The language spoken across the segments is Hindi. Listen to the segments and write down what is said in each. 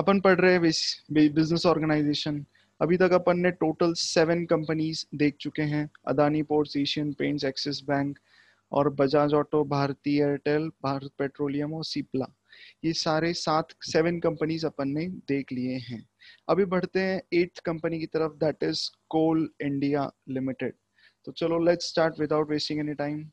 अपन पढ़ रहे हैं बिजनेस ऑर्गेनाइजेशन अभी तक अपन ने टोटल सेवन कंपनीज देख चुके हैं Adani Ports Asian Paints Axis Bank और Bajaj Auto Bharti Airtel Bharat Petroleum और सीपला ये सारे सात सेवन कंपनीज अपन ने देख लिए हैं अभी बढ़ते हैं एट्थ कंपनी की तरफ that is Coal India Limited तो चलो let's start without wasting any time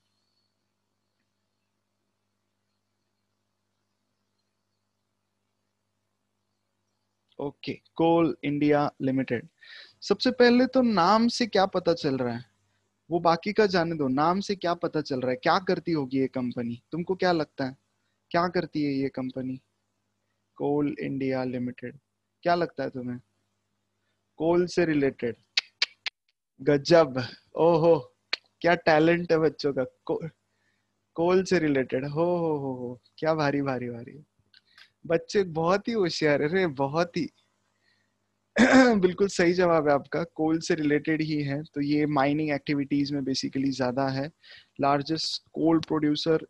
okay Coal India Limited सबसे पहले तो नाम से क्या पता चल रहा है वो बाकी का जाने दो नाम से क्या पता चल रहा है क्या करती होगी ये कंपनी तुमको क्या लगता है क्या करती है ये कंपनी कोल इंडिया लिमिटेड क्या लगता है तुम्हें कोल से रिलेटेड गजब ओहो क्या टैलेंट है बच्चों का कोल से रिलेटेड हो हो हो हो क्या भारी भारी भारी बच्चे बहुत ही होशियार है अरे बहुत ही बिल्कुल सही जवाब है आपका कोल से रिलेटेड ही है तो ये माइनिंग एक्टिविटीज में बेसिकली ज्यादा है लार्जेस्ट कोल प्रोड्यूसर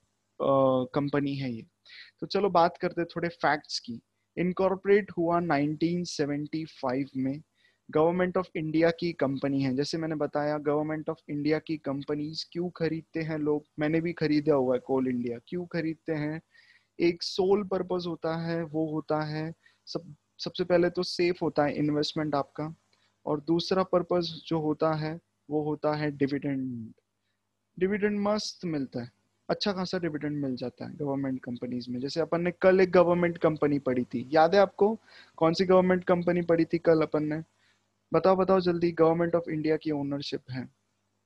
कंपनी है ये तो चलो बात करते थोड़े फैक्ट्स की इनकॉर्पोरेट हुआ 1975 में गवर्नमेंट ऑफ इंडिया की कंपनी है जैसे मैंने बताया गवर्नमेंट ऑफ इंडिया की कंपनीज क्यों खरीदते हैं लोग मैंने भी खरीदा हुआ है कोल इंडिया क्यों खरीदते हैं एक सोल पर्पज होता है वो होता है सब सबसे पहले तो सेफ होता है इन्वेस्टमेंट आपका और दूसरा पर्पज जो होता है वो होता है डिविडेंड डिविडेंड मस्त मिलता है अच्छा खासा डिविडेंड मिल जाता है गवर्नमेंट कंपनीज में जैसे अपन ने कल एक गवर्नमेंट कंपनी पढ़ी थी याद है आपको कौन सी गवर्नमेंट कंपनी पढ़ी थी कल अपन ने बताओ बताओ जल्दी गवर्नमेंट ऑफ इंडिया की ओनरशिप है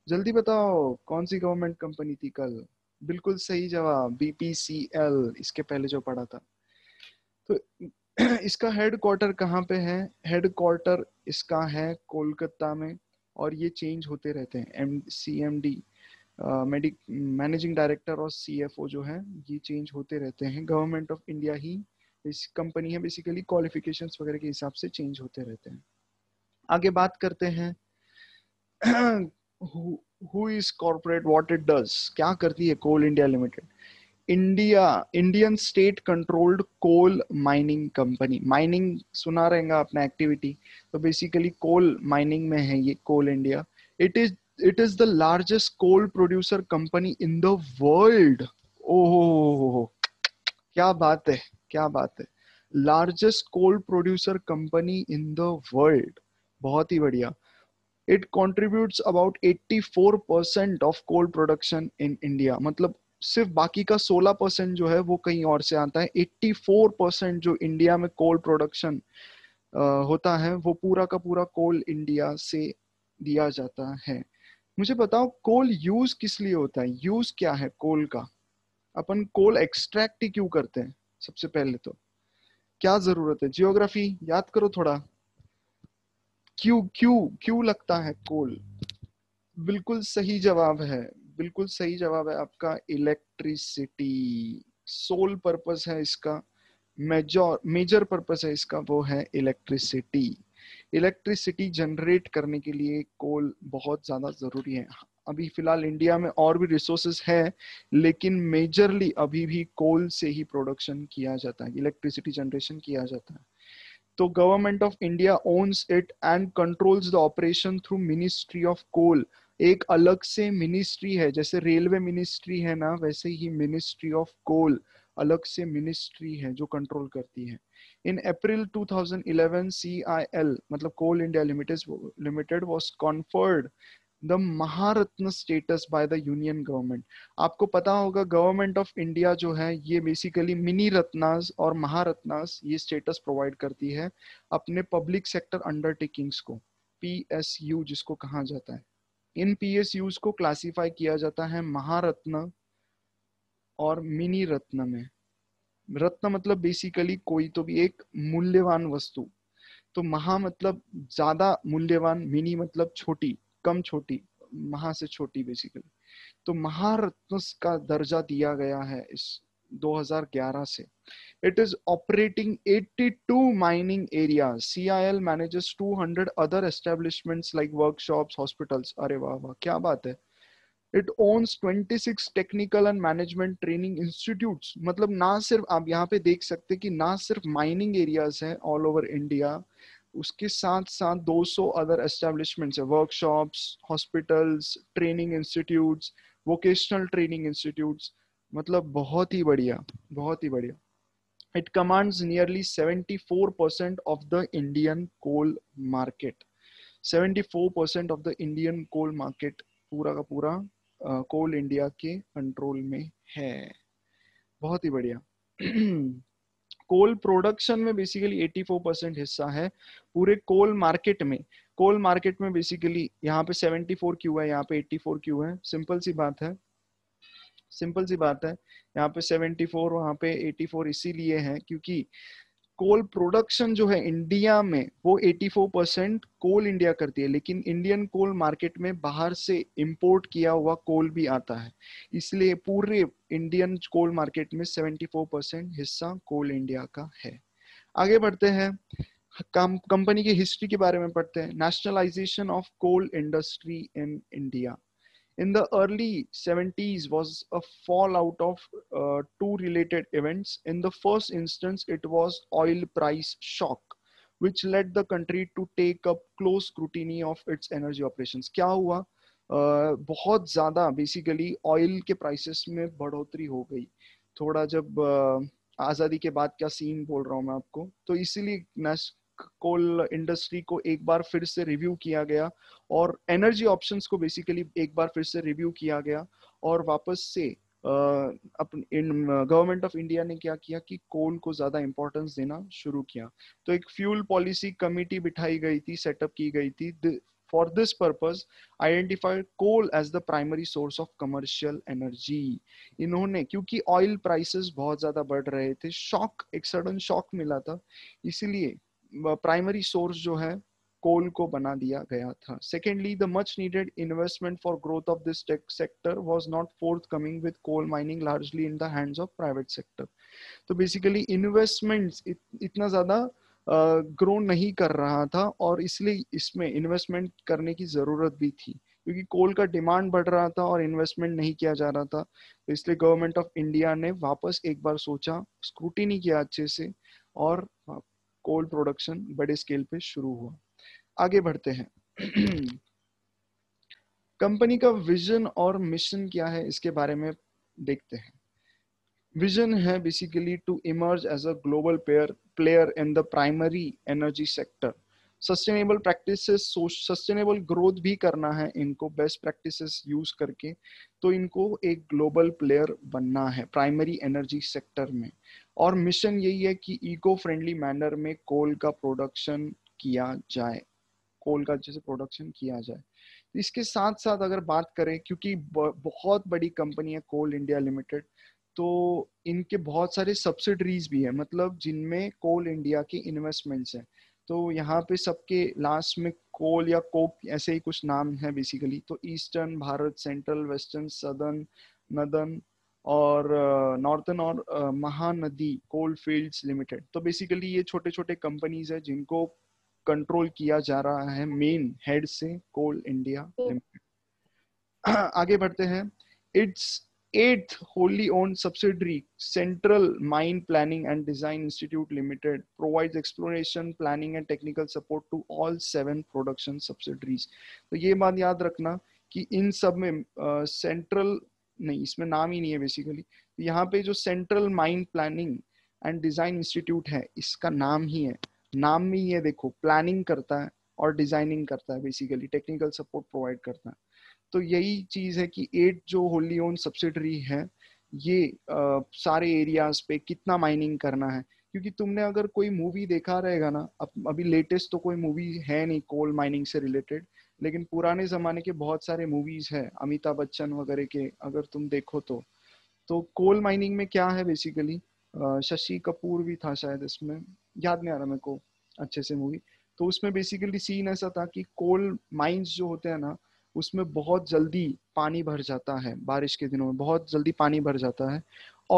जल्दी बताओ कौन सी गवर्नमेंट कंपनी थी कल बिल्कुल सही जवाब बीपीसीएल इसके पहले जो पढ़ा था तो इसका हेड क्वार्टर कहाँ पे है हेड क्वार्टर इसका है कोलकाता में और ये चेंज होते रहते हैं एम सी एम डी मेडिक मैनेजिंग डायरेक्टर और सी एफ ओ जो है ये चेंज होते रहते हैं गवर्नमेंट ऑफ इंडिया ही इस कंपनी है बेसिकली क्वालिफिकेशन वगैरह के हिसाब से चेंज होते रहते हैं आगे बात करते हैं who is corporate what it does क्या करती है Coal India Limited India Indian state controlled coal mining company mining सुना रहेगा अपना एक्टिविटी तो बेसिकली कोल माइनिंग में है ये coal India it is it is the largest coal producer company in the world ओहो क्या बात है क्या बात है largest coal producer company in the world बहुत ही बढ़िया about eighty four 84% of coal production in India मतलब सिर्फ बाकी का 16 परसेंट जो है वो कहीं और से आता है 84 परसेंट जो इंडिया में कोल प्रोडक्शन होता है वो पूरा का पूरा कोल इंडिया से दिया जाता है मुझे बताओ कोल यूज किस लिए होता है यूज क्या है कोल का अपन कोल एक्सट्रैक्ट ही क्यों करते हैं सबसे पहले तो क्या जरूरत है जियोग्राफी याद करो थोड़ा क्यू क्यू क्यू लगता है कोल बिल्कुल सही जवाब है बिल्कुल सही जवाब है आपका इलेक्ट्रिसिटी सोल पर्पस है इसका मेजर मेजर पर्पस है इसका वो है इलेक्ट्रिसिटी इलेक्ट्रिसिटी जनरेट करने के लिए कोल बहुत ज्यादा जरूरी है अभी फिलहाल इंडिया में और भी रिसोर्सेस है लेकिन मेजरली अभी भी कोल से ही प्रोडक्शन किया जाता है इलेक्ट्रिसिटी जनरेशन किया जाता है तो government of India owns it and controls the operation through ministry of coal एक अलग से मिनिस्ट्री है जैसे रेलवे मिनिस्ट्री है ना वैसे ही मिनिस्ट्री ऑफ कोल अलग से मिनिस्ट्री है जो कंट्रोल करती है इन अप्रैल 2011 सीआईएल मतलब Coal India Limited Limited was conferred the Maharatna status by the union government आपको पता होगा गवर्नमेंट ऑफ इंडिया जो है ये बेसिकली मिनी रत्नास और महारत्नास ये स्टेटस प्रोवाइड करती है अपने पब्लिक सेक्टर अंडरटेकिंग्स को पीएसयू जिसको कहा जाता है इन पीएसयूज को क्लासिफाई किया जाता है महारत्न और मिनी रत्न में रत्न मतलब बेसिकली कोई तो भी एक मूल्यवान वस्तु तो महा मतलब ज्यादा मूल्यवान मिनी मतलब छोटी कम छोटी महा से छोटी बेसिकली तो महारत्न का दर्जा दिया गया है इस 2011 से it is operating 82 mining area CIL managers 200 other establishments like workshops hospitals अरे वाह वाह क्या बात है it owns 26 technical and management training institute मतलब ना सिर्फ आप यहाँ पे देख सकते कि ना सिर्फ माइनिंग एरियाज है ऑल ओवर इंडिया उसके साथ साथ 200 अदर एस्टेब्लिशमेंट्स है workshops hospitals training institutes vocational training institutes मतलब बहुत ही बढ़िया बहुत ही बढ़िया four percent of 74% Indian coal market seventy four 74% of the Indian coal market पूरा का पूरा कोल uh, इंडिया के कंट्रोल में है बहुत ही बढ़िया कोल प्रोडक्शन में बेसिकली 84 परसेंट हिस्सा है पूरे कोल मार्केट में कोल मार्केट में बेसिकली यहाँ पे 74 क्यों है यहाँ पे 84 क्यों है सिंपल सी बात है सिंपल सी बात है यहाँ पे 74 वहाँ पे 84 इसीलिए है क्योंकि कोल प्रोडक्शन जो है इंडिया में वो 84 परसेंट कोल इंडिया करती है लेकिन इंडियन कोल मार्केट में बाहर से इंपोर्ट किया हुआ कोल भी आता है इसलिए पूरे इंडियन कोल मार्केट में 74 परसेंट हिस्सा कोल इंडिया का है आगे बढ़ते हैं कंपनी की हिस्ट्री के बारे में पढ़ते हैं nationalisation of coal industry in India in the early 70s was a fallout of uh, two related events in the first instance it was oil price shock which led the country to take up close scrutiny of its energy operations क्या हुआ uh, बहुत ज़्यादा बेसिकली ऑयल के प्राइसेस में बढ़ोतरी हो गई थोड़ा जब uh, आज़ादी के बाद का सीन बोल रहा हूँ मैं आपको तो इसीलिए कोल इंडस्ट्री को एक बार फिर से रिव्यू किया गया और एनर्जी ऑप्शंस को बेसिकली एक बार फिर से रिव्यू किया गया और वापस से गवर्नमेंट ऑफ इंडिया ने क्या किया कि कोल को ज्यादा इम्पोर्टेंस देना शुरू किया तो एक फ्यूल पॉलिसी कमिटी बिठाई गई थी सेटअप की गई थी for this purpose identified coal as the primary source of commercial energy इन्होंने क्योंकि ऑयल प्राइसेस बहुत ज्यादा बढ़ रहे थे शॉक एक सडन शॉक मिला था इसीलिए प्राइमरी सोर्स जो है कोल को बना दिया गया था secondly the much needed investment for growth of this tech sector was not forthcoming with coal mining largely in the hands of private sector तो बेसिकली इन्वेस्टमेंट इत, इतना ज़्यादा ग्रो uh, नहीं कर रहा था और इसलिए इसमें इन्वेस्टमेंट करने की ज़रूरत भी थी क्योंकि कोल का डिमांड बढ़ रहा था और इन्वेस्टमेंट नहीं किया जा रहा था तो इसलिए गवर्नमेंट ऑफ इंडिया ने वापस एक बार सोचा स्क्रूटिनी किया अच्छे से और कोल प्रोडक्शन बड़े स्केल पे शुरू हुआ आगे बढ़ते हैं कंपनी का विजन और मिशन क्या है इसके बारे में देखते हैं विजन है basically to emerge as a global player player in the primary energy sector sustainable practices sustainable growth भी करना है इनको बेस्ट प्रैक्टिसेस यूज करके तो इनको एक ग्लोबल प्लेयर बनना है प्राइमरी एनर्जी सेक्टर में और मिशन यही है कि इको फ्रेंडली मैनर में कोल का प्रोडक्शन किया जाए कोल का जैसे प्रोडक्शन किया जाए इसके साथ साथ अगर बात करें क्योंकि बहुत बड़ी कंपनी है कोल इंडिया लिमिटेड तो इनके बहुत सारे सब्सिडरीज भी है मतलब जिनमें कोल इंडिया के इन्वेस्टमेंट्स हैं तो यहाँ पे सबके लास्ट में कोल या कोक ऐसे ही कुछ नाम है बेसिकली तो eastern Bharat central western southern northern और नॉर्थन और महानदी कोल फील्ड लिमिटेड तो बेसिकली ये छोटे छोटे कंपनीज है जिनको कंट्रोल किया जा रहा है मेन हेड से कोल इंडिया तो लिमिटेड आगे बढ़ते हैं it's eight wholly own subsidiary central mine planning and design institute limited provide exploration planning and technical support to all seven production subsidiaries तो ये बात याद रखना कि इन सब में सेंट्रल नहीं इसमें नाम ही नहीं है बेसिकली यहाँ पे जो central mine planning and design institute है इसका नाम ही है नाम में ही है देखो प्लानिंग करता है और डिजाइनिंग करता है बेसिकली टेक्निकल सपोर्ट प्रोवाइड करता है तो यही चीज है कि एट जो होली ओन सब्सिडरी है ये आ, सारे एरियाज पे कितना माइनिंग करना है क्योंकि तुमने अगर कोई मूवी देखा रहेगा ना अब अभी लेटेस्ट तो कोई मूवी है नहीं कोल माइनिंग से रिलेटेड लेकिन पुराने जमाने के बहुत सारे मूवीज हैं अमिताभ बच्चन वगैरह के अगर तुम देखो तो तो कोल माइनिंग में क्या है बेसिकली शशि कपूर भी था शायद इसमें याद नहीं आ रहा मेरे को अच्छे से मूवी तो उसमें बेसिकली सीन ऐसा था कि कोल माइंस जो होते हैं ना उसमें बहुत जल्दी पानी भर जाता है बारिश के दिनों में बहुत जल्दी पानी भर जाता है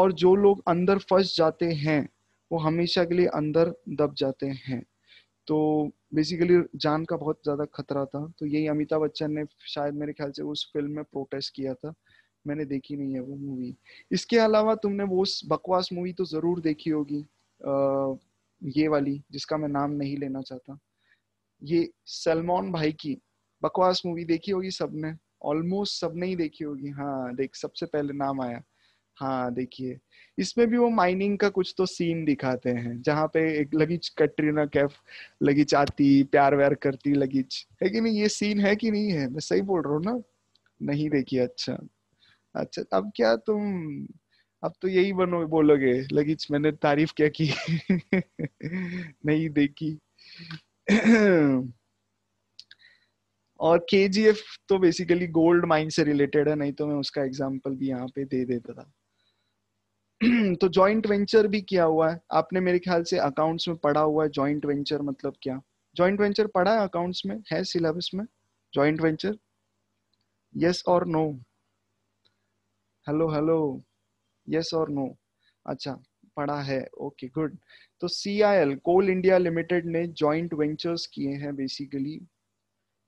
और जो लोग अंदर फंस जाते हैं वो हमेशा के लिए अंदर दब जाते हैं तो बेसिकली जान का बहुत ज़्यादा खतरा था तो यही अमिताभ बच्चन ने शायद मेरे ख्याल से उस फिल्म में प्रोटेस्ट किया था मैंने देखी नहीं है वो मूवी इसके अलावा तुमने वो बकवास मूवी तो ज़रूर देखी होगी आ, ये वाली जिसका मैं नाम नहीं लेना चाहता ये सलमान भाई की बकवास मूवी देखी होगी सबने ऑलमोस्ट सबने ही देखी होगी हाँ देख सबसे पहले नाम आया हाँ देखिए इसमें भी वो माइनिंग का कुछ तो सीन दिखाते हैं जहाँ पे एक लगीच कटरीना कैफ लगीच आती प्यार व्यार करती लगीच है कि नहीं ये सीन है कि नहीं है मैं सही बोल रहा हूँ ना नहीं देखिए अच्छा अच्छा अब क्या तुम अब तो यही बनो बोलोगे लगीच मैंने तारीफ क्या की नहीं देखी और के तो बेसिकली गोल्ड माइन से रिलेटेड है नहीं तो मैं उसका एग्जाम्पल भी यहाँ पे दे देता था तो जॉइंट वेंचर भी किया हुआ है आपने मेरे ख्याल से अकाउंट्स में पढ़ा हुआ है जॉइंट वेंचर मतलब क्या जॉइंट वेंचर पढ़ा है अकाउंट्स में है सिलेबस में जॉइंट वेंचर यस और नो हेलो हेलो यस और नो अच्छा पढ़ा है ओके गुड तो C I L Coal India Limited ने जॉइंट वेंचर्स किए हैं बेसिकली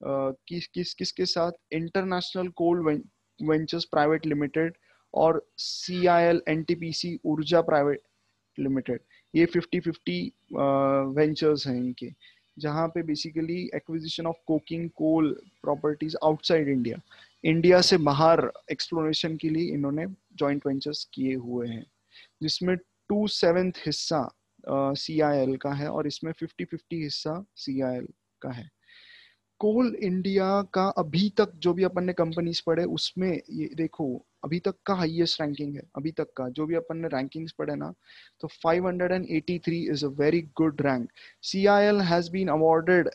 किस किस किसके साथ international coal ventures private limited और C I L N T P C Urja private limited ये फिफ्टी फिफ्टी वेंचर्स हैं इनके जहाँ पे basically acquisition of coking coal properties outside India India से बाहर एक्सप्लोरेशन के लिए इन्होंने जॉइंट वेंचर्स किए हुए हैं जिसमें टू सेवेंथ हिस्सा सी आई एल का है और इसमें फिफ्टी फिफ्टी हिस्सा सी आई एल का है कोल इंडिया का अभी तक जो भी अपन ने कंपनीज पढ़े उसमें ये देखो अभी तक का हाईएस्ट रैंकिंग है अभी तक का जो भी अपन ने रैंकिंग्स पढ़े ना तो 583 is a very good rank CIL has been awarded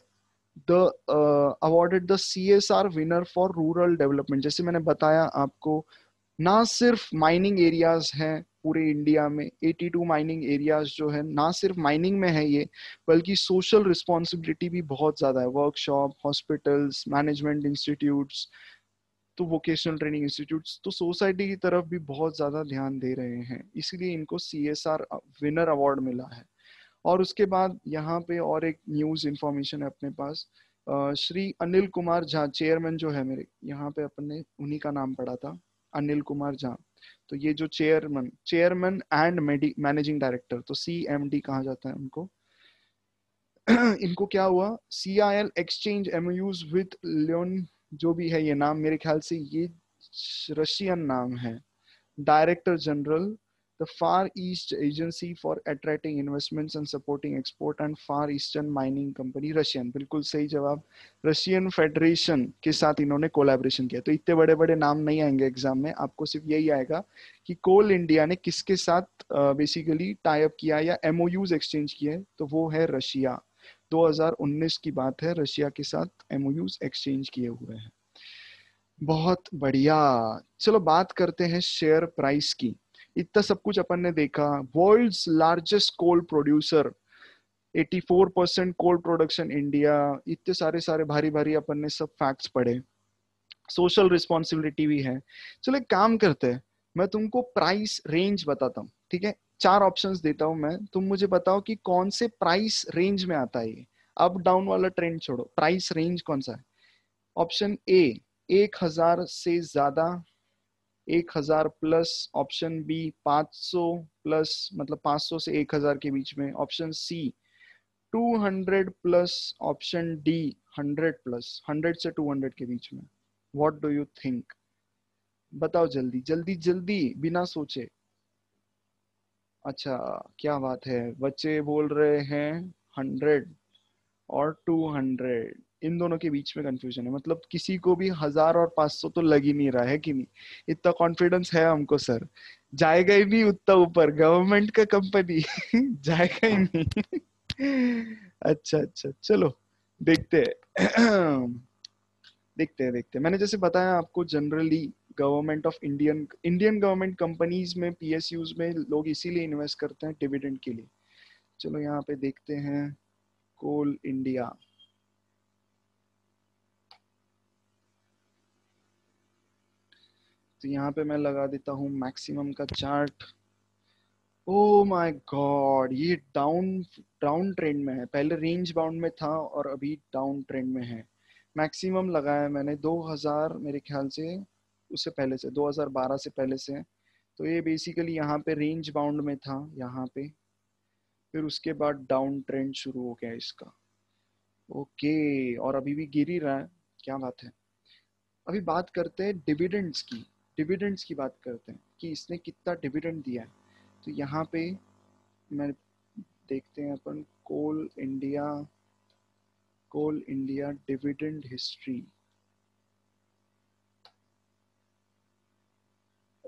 the awarded the CSR winner for rural development जैसे मैंने बताया आपको ना सिर्फ माइनिंग एरियाज हैं पूरे इंडिया में 82 माइनिंग एरियाज जो है ना सिर्फ माइनिंग में है ये बल्कि सोशल रिस्पॉन्सिबिलिटी भी बहुत ज़्यादा है वर्कशॉप हॉस्पिटल्स मैनेजमेंट इंस्टीट्यूट्स तो वोकेशनल ट्रेनिंग इंस्टीट्यूट तो सोसाइटी की तरफ भी बहुत ज़्यादा ध्यान दे रहे हैं इसलिए इनको C S R winner award मिला है और उसके बाद यहाँ पे और एक न्यूज़ इंफॉर्मेशन है अपने पास श्री अनिल कुमार झा चेयरमैन जो है मेरे यहाँ पे अपन ने उन्हीं का नाम पढ़ा था अनिल कुमार झा तो ये जो chairman chairman and managing director तो सी एम डी कहा जाता है उनको इनको क्या हुआ C I L exchange MoUs with Leon जो भी है ये नाम मेरे ख्याल से ये रशियन नाम है director general the far east agency for attracting investments and supporting export and far eastern mining company Russian बिल्कुल सही जवाब रशियन फेडरेशन के साथ इन्होंने कोलैबोरेशन किया तो इतने बड़े बड़े नाम नहीं आएंगे एग्जाम में आपको सिर्फ यही आएगा कि कोल इंडिया ने किसके साथ बेसिकली टाइप किया या यूज एक्सचेंज किए तो वो है रशिया 2019 की बात है रशिया के साथ एमओयूज एक्सचेंज किए हुए हैं बहुत बढ़िया चलो बात करते हैं शेयर प्राइस की इतना सब कुछ अपन ने देखा world largest coal producer 84 percent coal production India इतने सारे सारे भारी भारी अपन ने सब फैक्ट्स पढ़े सोशल रिस्पॉन्सिबिलिटी भी है चलो एक काम करते हैं मैं तुमको प्राइस रेंज बताता हूँ ठीक है चार ऑप्शंस देता हूं मैं तुम मुझे बताओ कि कौन से प्राइस रेंज में आता है ये अप डाउन वाला ट्रेंड छोड़ो प्राइस रेंज कौन सा है ऑप्शन ए एक हजार से ज्यादा एक हजार प्लस ऑप्शन बी पांच सौ प्लस मतलब पांच सौ से एक हजार के बीच में option C two hundred plus option D hundred plus hundred से टू हंड्रेड के बीच में व्हाट डू यू थिंक बताओ जल्दी जल्दी जल्दी बिना सोचे अच्छा क्या बात है बच्चे बोल रहे हैं हंड्रेड और टू हंड्रेड इन दोनों के बीच में कंफ्यूजन है मतलब किसी को भी हजार और पांच सौ तो लग ही नहीं रहा है कि नहीं इतना कॉन्फिडेंस है हमको सर जाएगा ही नहीं उतना ऊपर गवर्नमेंट का कंपनी जाएगा ही नहीं अच्छा अच्छा चलो देखते हैं देखते हैं देखते हैं मैंने जैसे बताया आपको generally government of Indian Indian government companies में पीएसयूज में लोग इसीलिए इन्वेस्ट करते हैं डिविडेंड के लिए चलो यहाँ पे देखते हैं कोल इंडिया तो यहाँ पे मैं लगा देता हूँ मैक्सिमम का चार्ट ओ माय गॉड ये डाउन डाउन ट्रेंड में है पहले रेंज बाउंड में था और अभी डाउन ट्रेंड में है मैक्सिमम लगाया मैंने 2000 मेरे ख्याल से उससे पहले से 2012 से पहले से है तो ये बेसिकली यहाँ पे रेंज बाउंड में था यहाँ पे फिर उसके बाद डाउन ट्रेंड शुरू हो गया इसका ओके और अभी भी गिर ही रहा है क्या बात है अभी बात करते हैं डिविडेंड्स की डिविडेंड्स की बात करते हैं कि इसने कितना डिविडेंड दिया है तो यहाँ पे मैं देखते हैं अपन coal India coal India dividend history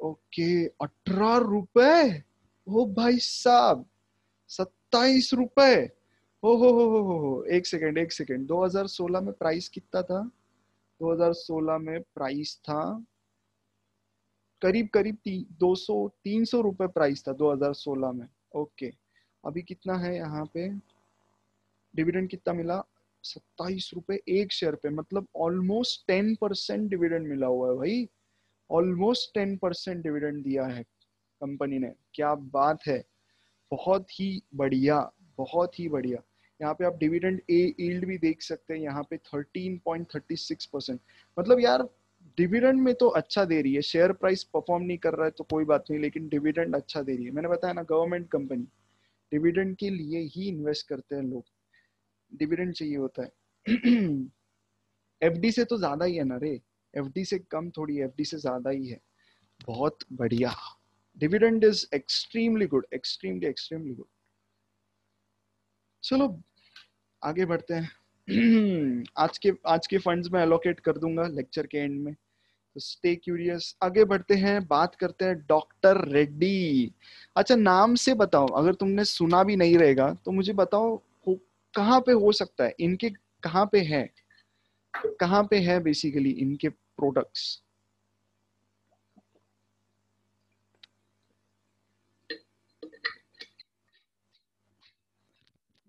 okay अठारह रुपए हो भाई साहब सत्ताईस रुपए हो हो हो हो हो एक सेकेंड एक सेकेंड 2016 में प्राइस कितना था 2016 में प्राइस था करीब करीब ती, 200 300 रुपए प्राइस था 2016 में ओके अभी कितना है यहाँ पे डिविडेंड कितना मिला सत्ताईस रुपए एक शेयर पे मतलब ऑलमोस्ट टेन परसेंट डिविडेंड मिला हुआ है भाई ऑलमोस्ट टेन परसेंट डिविडेंड दिया है कंपनी ने क्या बात है बहुत ही बढ़िया बहुत ही बढ़िया यहाँ पे आप डिविडेंड ए ईल्ड भी देख सकते हैं यहाँ पे थर्टीन सिक्स परसेंट मतलब यार डिविडेंड में तो अच्छा दे रही है शेयर प्राइस परफॉर्म नहीं कर रहा है तो कोई बात नहीं लेकिन डिविडेंड अच्छा दे रही है मैंने बताया ना गवर्नमेंट कंपनी डिविडेंड के लिए ही इन्वेस्ट करते हैं लोग डिविडेंड चाहिए होता है एफडी से तो ज्यादा ही है ना रे एफडी से कम थोड़ी एफडी से ज्यादा ही है बहुत बढ़िया dividend is extremely good extremely extremely good चलो आगे बढ़ते हैं आज के आज के फंड्स में एलोकेट कर दूंगा लेक्चर के एंड में तो स्टे क्यूरियस आगे बढ़ते हैं बात करते हैं डॉक्टर रेड्डी अच्छा नाम से बताओ अगर तुमने सुना भी नहीं रहेगा तो मुझे बताओ कहाँ पे हो सकता है इनके कहाँ पे है कहाँ पे है बेसिकली इनके प्रोडक्ट्स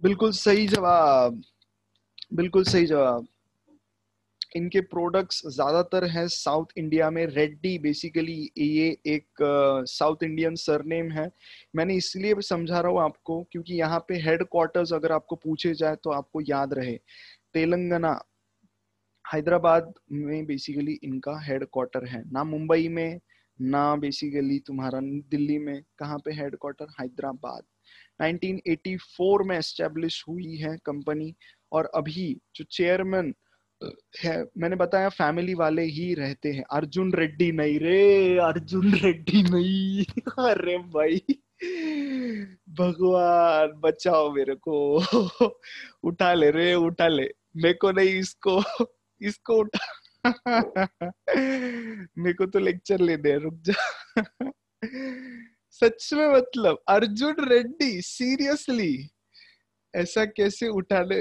बिल्कुल सही जवाब बिल्कुल सही जवाब इनके प्रोडक्ट्स ज्यादातर हैं साउथ इंडिया में रेड्डी बेसिकली ये एक साउथ इंडियन सरनेम है मैंने इसलिए समझा रहा हूँ आपको क्योंकि यहाँ पे हेडक्वार्टर्स अगर आपको पूछे जाए तो आपको याद रहे तेलंगाना हैदराबाद में बेसिकली इनका हेड क्वार्टर है ना मुंबई में ना बेसिकली तुम्हारा दिल्ली में कहाँ पे हेड क्वार्टर हैदराबाद 1984 में एस्टेब्लिश हुई है कंपनी और अभी जो चेयरमैन है मैंने बताया फैमिली वाले ही रहते हैं अर्जुन रेड्डी नहीं रे अर्जुन रेड्डी नहीं अरे भाई भगवान बचाओ मेरे को उठा ले रे उठा ले मेरे को नहीं इसको इसको उठा मेरे को तो लेक्चर ले दे रुक जा सच में मतलब अर्जुन रेड्डी सीरियसली ऐसा कैसे उठा ले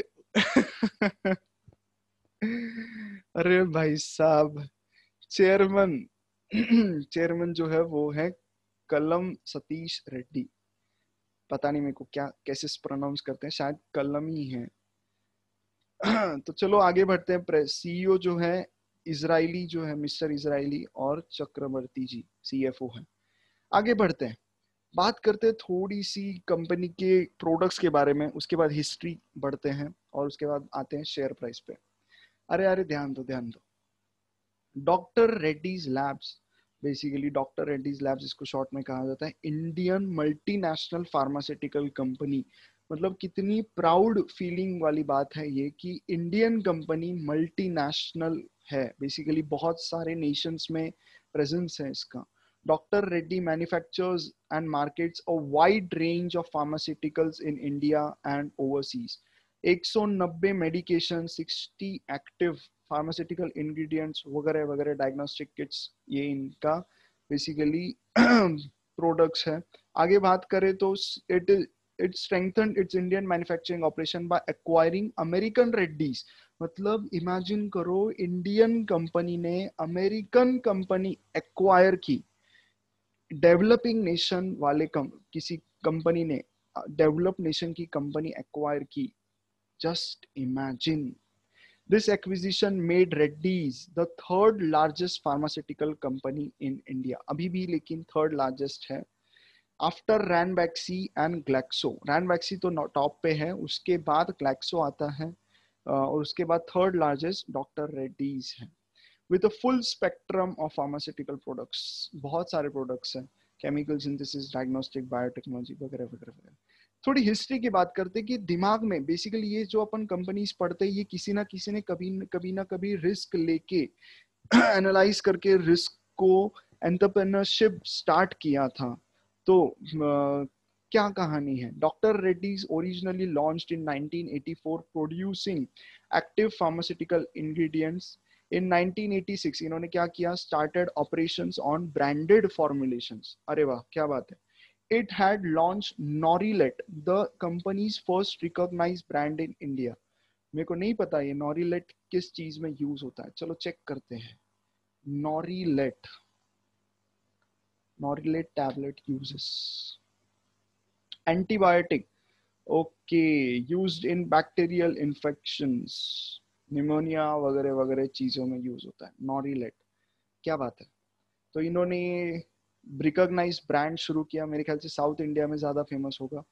अरे भाई साहब चेयरमैन चेयरमैन जो है वो है कलम सतीश रेड्डी पता नहीं मेरे को क्या कैसे प्रोनाउंस करते हैं शायद कलम ही है तो चलो आगे बढ़ते हैं सीईओ e जो है इसराइली जो है मिस्टर इजरायली और चक्रवर्ती जी सीएफओ है आगे बढ़ते हैं बात करते हैं थोड़ी सी कंपनी के प्रोडक्ट्स के बारे में उसके बाद हिस्ट्री बढ़ते हैं और उसके बाद आते हैं शेयर प्राइस पे अरे अरे ध्यान दो ध्यान दो doctor Reddy's labs basically doctor Reddy's labs इसको शॉर्ट में कहा जाता है इंडियन मल्टीनेशनल फार्मास्यूटिकल कंपनी मतलब कितनी प्राउड फीलिंग वाली बात है ये कि इंडियन कंपनी मल्टीनेशनल है बेसिकली बहुत सारे नेशंस में प्रेजेंस है इसका Dr. And manufactures and wide range of pharmaceuticals in India and overseas एक सौ 190 मेडिकेशन 60 एक्टिव फार्मास्यूटिकल इंग्रेडिएंट्स वगैरह वगैरह डायग्नोस्टिक किट्स ये इनका बेसिकली प्रोडक्ट्स है आगे बात करें तो it it strengthened its Indian manufacturing operation by acquiring American Reddy's. मतलब इमेजिन करो इंडियन कंपनी ने अमेरिकन कंपनी एक्वायर की डेवलपिंग नेशन वाले कम, किसी कंपनी ने डेवलप नेशन की कंपनी एक्वायर की just imagine this acquisition made Reddy's the third largest pharmaceutical company in India अभी भी लेकिन थर्ड लार्जेस्ट है after Ranbaxy and Glaxo Ranbaxy तो टॉप पे है उसके बाद ग्लैक्सो आता है और उसके बाद थर्ड लार्जेस्ट डॉक्टर रेड्डीज है with a full spectrum of pharmaceutical products बहुत सारे प्रोडक्ट्स हैं केमिकल सिंथेसिस डायग्नोस्टिक बायोटेक्नोलॉजी वगैरह वगैरह वगैरह थोड़ी हिस्ट्री की बात करते कि दिमाग में बेसिकली ये जो अपन कंपनीज पढ़ते हैं ये किसी ना किसी ने कभी कभी ना कभी रिस्क लेके एनालाइज करके रिस्क को एंटरप्रेनरशिप स्टार्ट किया था तो क्या कहानी है doctor Reddy's originally launch in 1984 producing active pharmaceutical ingredients in 1986 इन्होंने क्या किया started operations on branded formulations अरे वाह क्या बात है it had launch Norilet the company's first recognise brand in India मेरे को नहीं पता ये नॉरिलेट किस चीज में यूज होता है चलो चेक करते हैं नॉरिलेट Norelate tablet uses. Antibiotic, okay, used in bacterial infections, pneumonia वगैरह वगैरह चीजों में यूज होता है. Norelate, क्या बात है? तो इन्होंने रिकोगनाइज ब्रांड शुरू किया मेरे ख्याल से साउथ इंडिया में ज्यादा फेमस होगा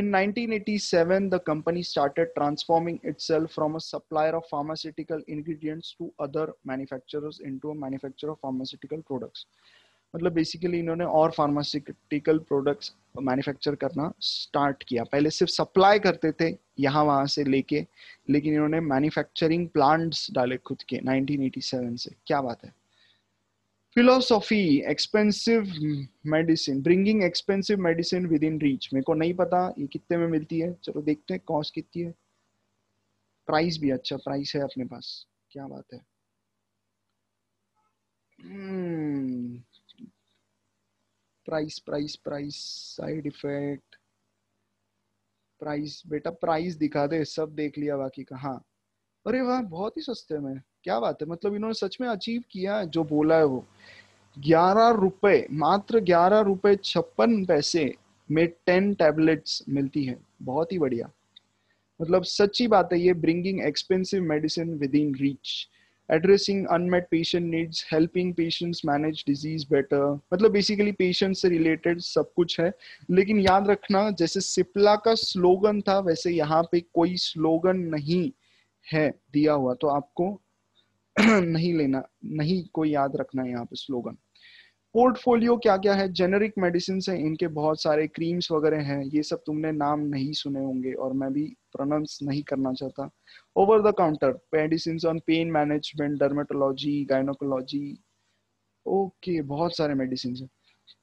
in 1987 the company started transforming itself from a supplier of pharmaceutical ingredients to other manufacturers into a manufacturer of pharmaceutical products मतलब बेसिकली इन्होंने और फार्मास्यूटिकल प्रोडक्ट्स मैन्युफैक्चर करना स्टार्ट किया पहले सिर्फ सप्लाई करते थे यहाँ वहाँ से लेके लेकिन इन्होंने मैन्युफैक्चरिंग प्लांट्स डाले खुद के 1987 से क्या बात है philosophy expensive medicine bringing expensive medicine within reach मेरे को नहीं पता ये कितने में मिलती है चलो देखते हैं कॉस्ट कितनी है प्राइस भी अच्छा प्राइस है अपने पास क्या बात है hmm, price price price side effect price बेटा प्राइस दिखा दे सब देख लिया बाकी का हाँ अरे वाह बहुत ही सस्ते में क्या बात है मतलब इन्होंने सच में अचीव किया है जो बोला है वो ग्यारह रुपए मात्र ग्यारह रुपए छप्पन पैसे में टेन टैबलेट्स मिलती है बहुत ही बढ़िया मतलब सच्ची बात है ये bringing expensive medicine within reach addressing unmet patient needs helping patients manage disease better मतलब basically patients से related सब कुछ है लेकिन याद रखना जैसे सिप्ला का स्लोगन था वैसे यहाँ पे कोई स्लोगन नहीं है दिया हुआ तो आपको नहीं लेना नहीं को याद रखना है यहाँ पे स्लोगन पोर्टफोलियो क्या क्या है जेनरिक मेडिसिन है इनके बहुत सारे क्रीम्स वगैरह हैं ये सब तुमने नाम नहीं सुने होंगे और मैं भी प्रोनाउंस नहीं करना चाहता over the counter medicine on pain management dermatology gynaecology okay बहुत सारे मेडिसिन है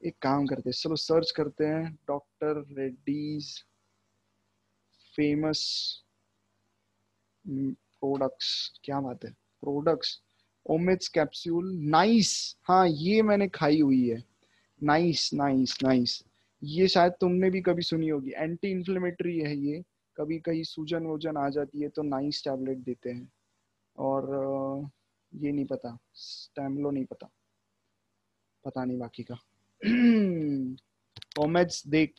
एक काम करते हैं चलो सर्च करते हैं डॉक्टर रेड्डीज फेमस प्रोडक्ट्स क्या बात है प्रोडक्ट्स ओमिट्स कैप्सूल नाइस हाँ ये मैंने खाई हुई है नाइस नाइस नाइस ये शायद तुमने भी कभी सुनी होगी एंटी इन्फ्लेमेटरी है ये कभी कहीं सूजन वूजन आ जाती है तो नाइस टैबलेट देते हैं और ये नहीं पता स्टैमलो नहीं पता पता नहीं बाकी का ओमेज देख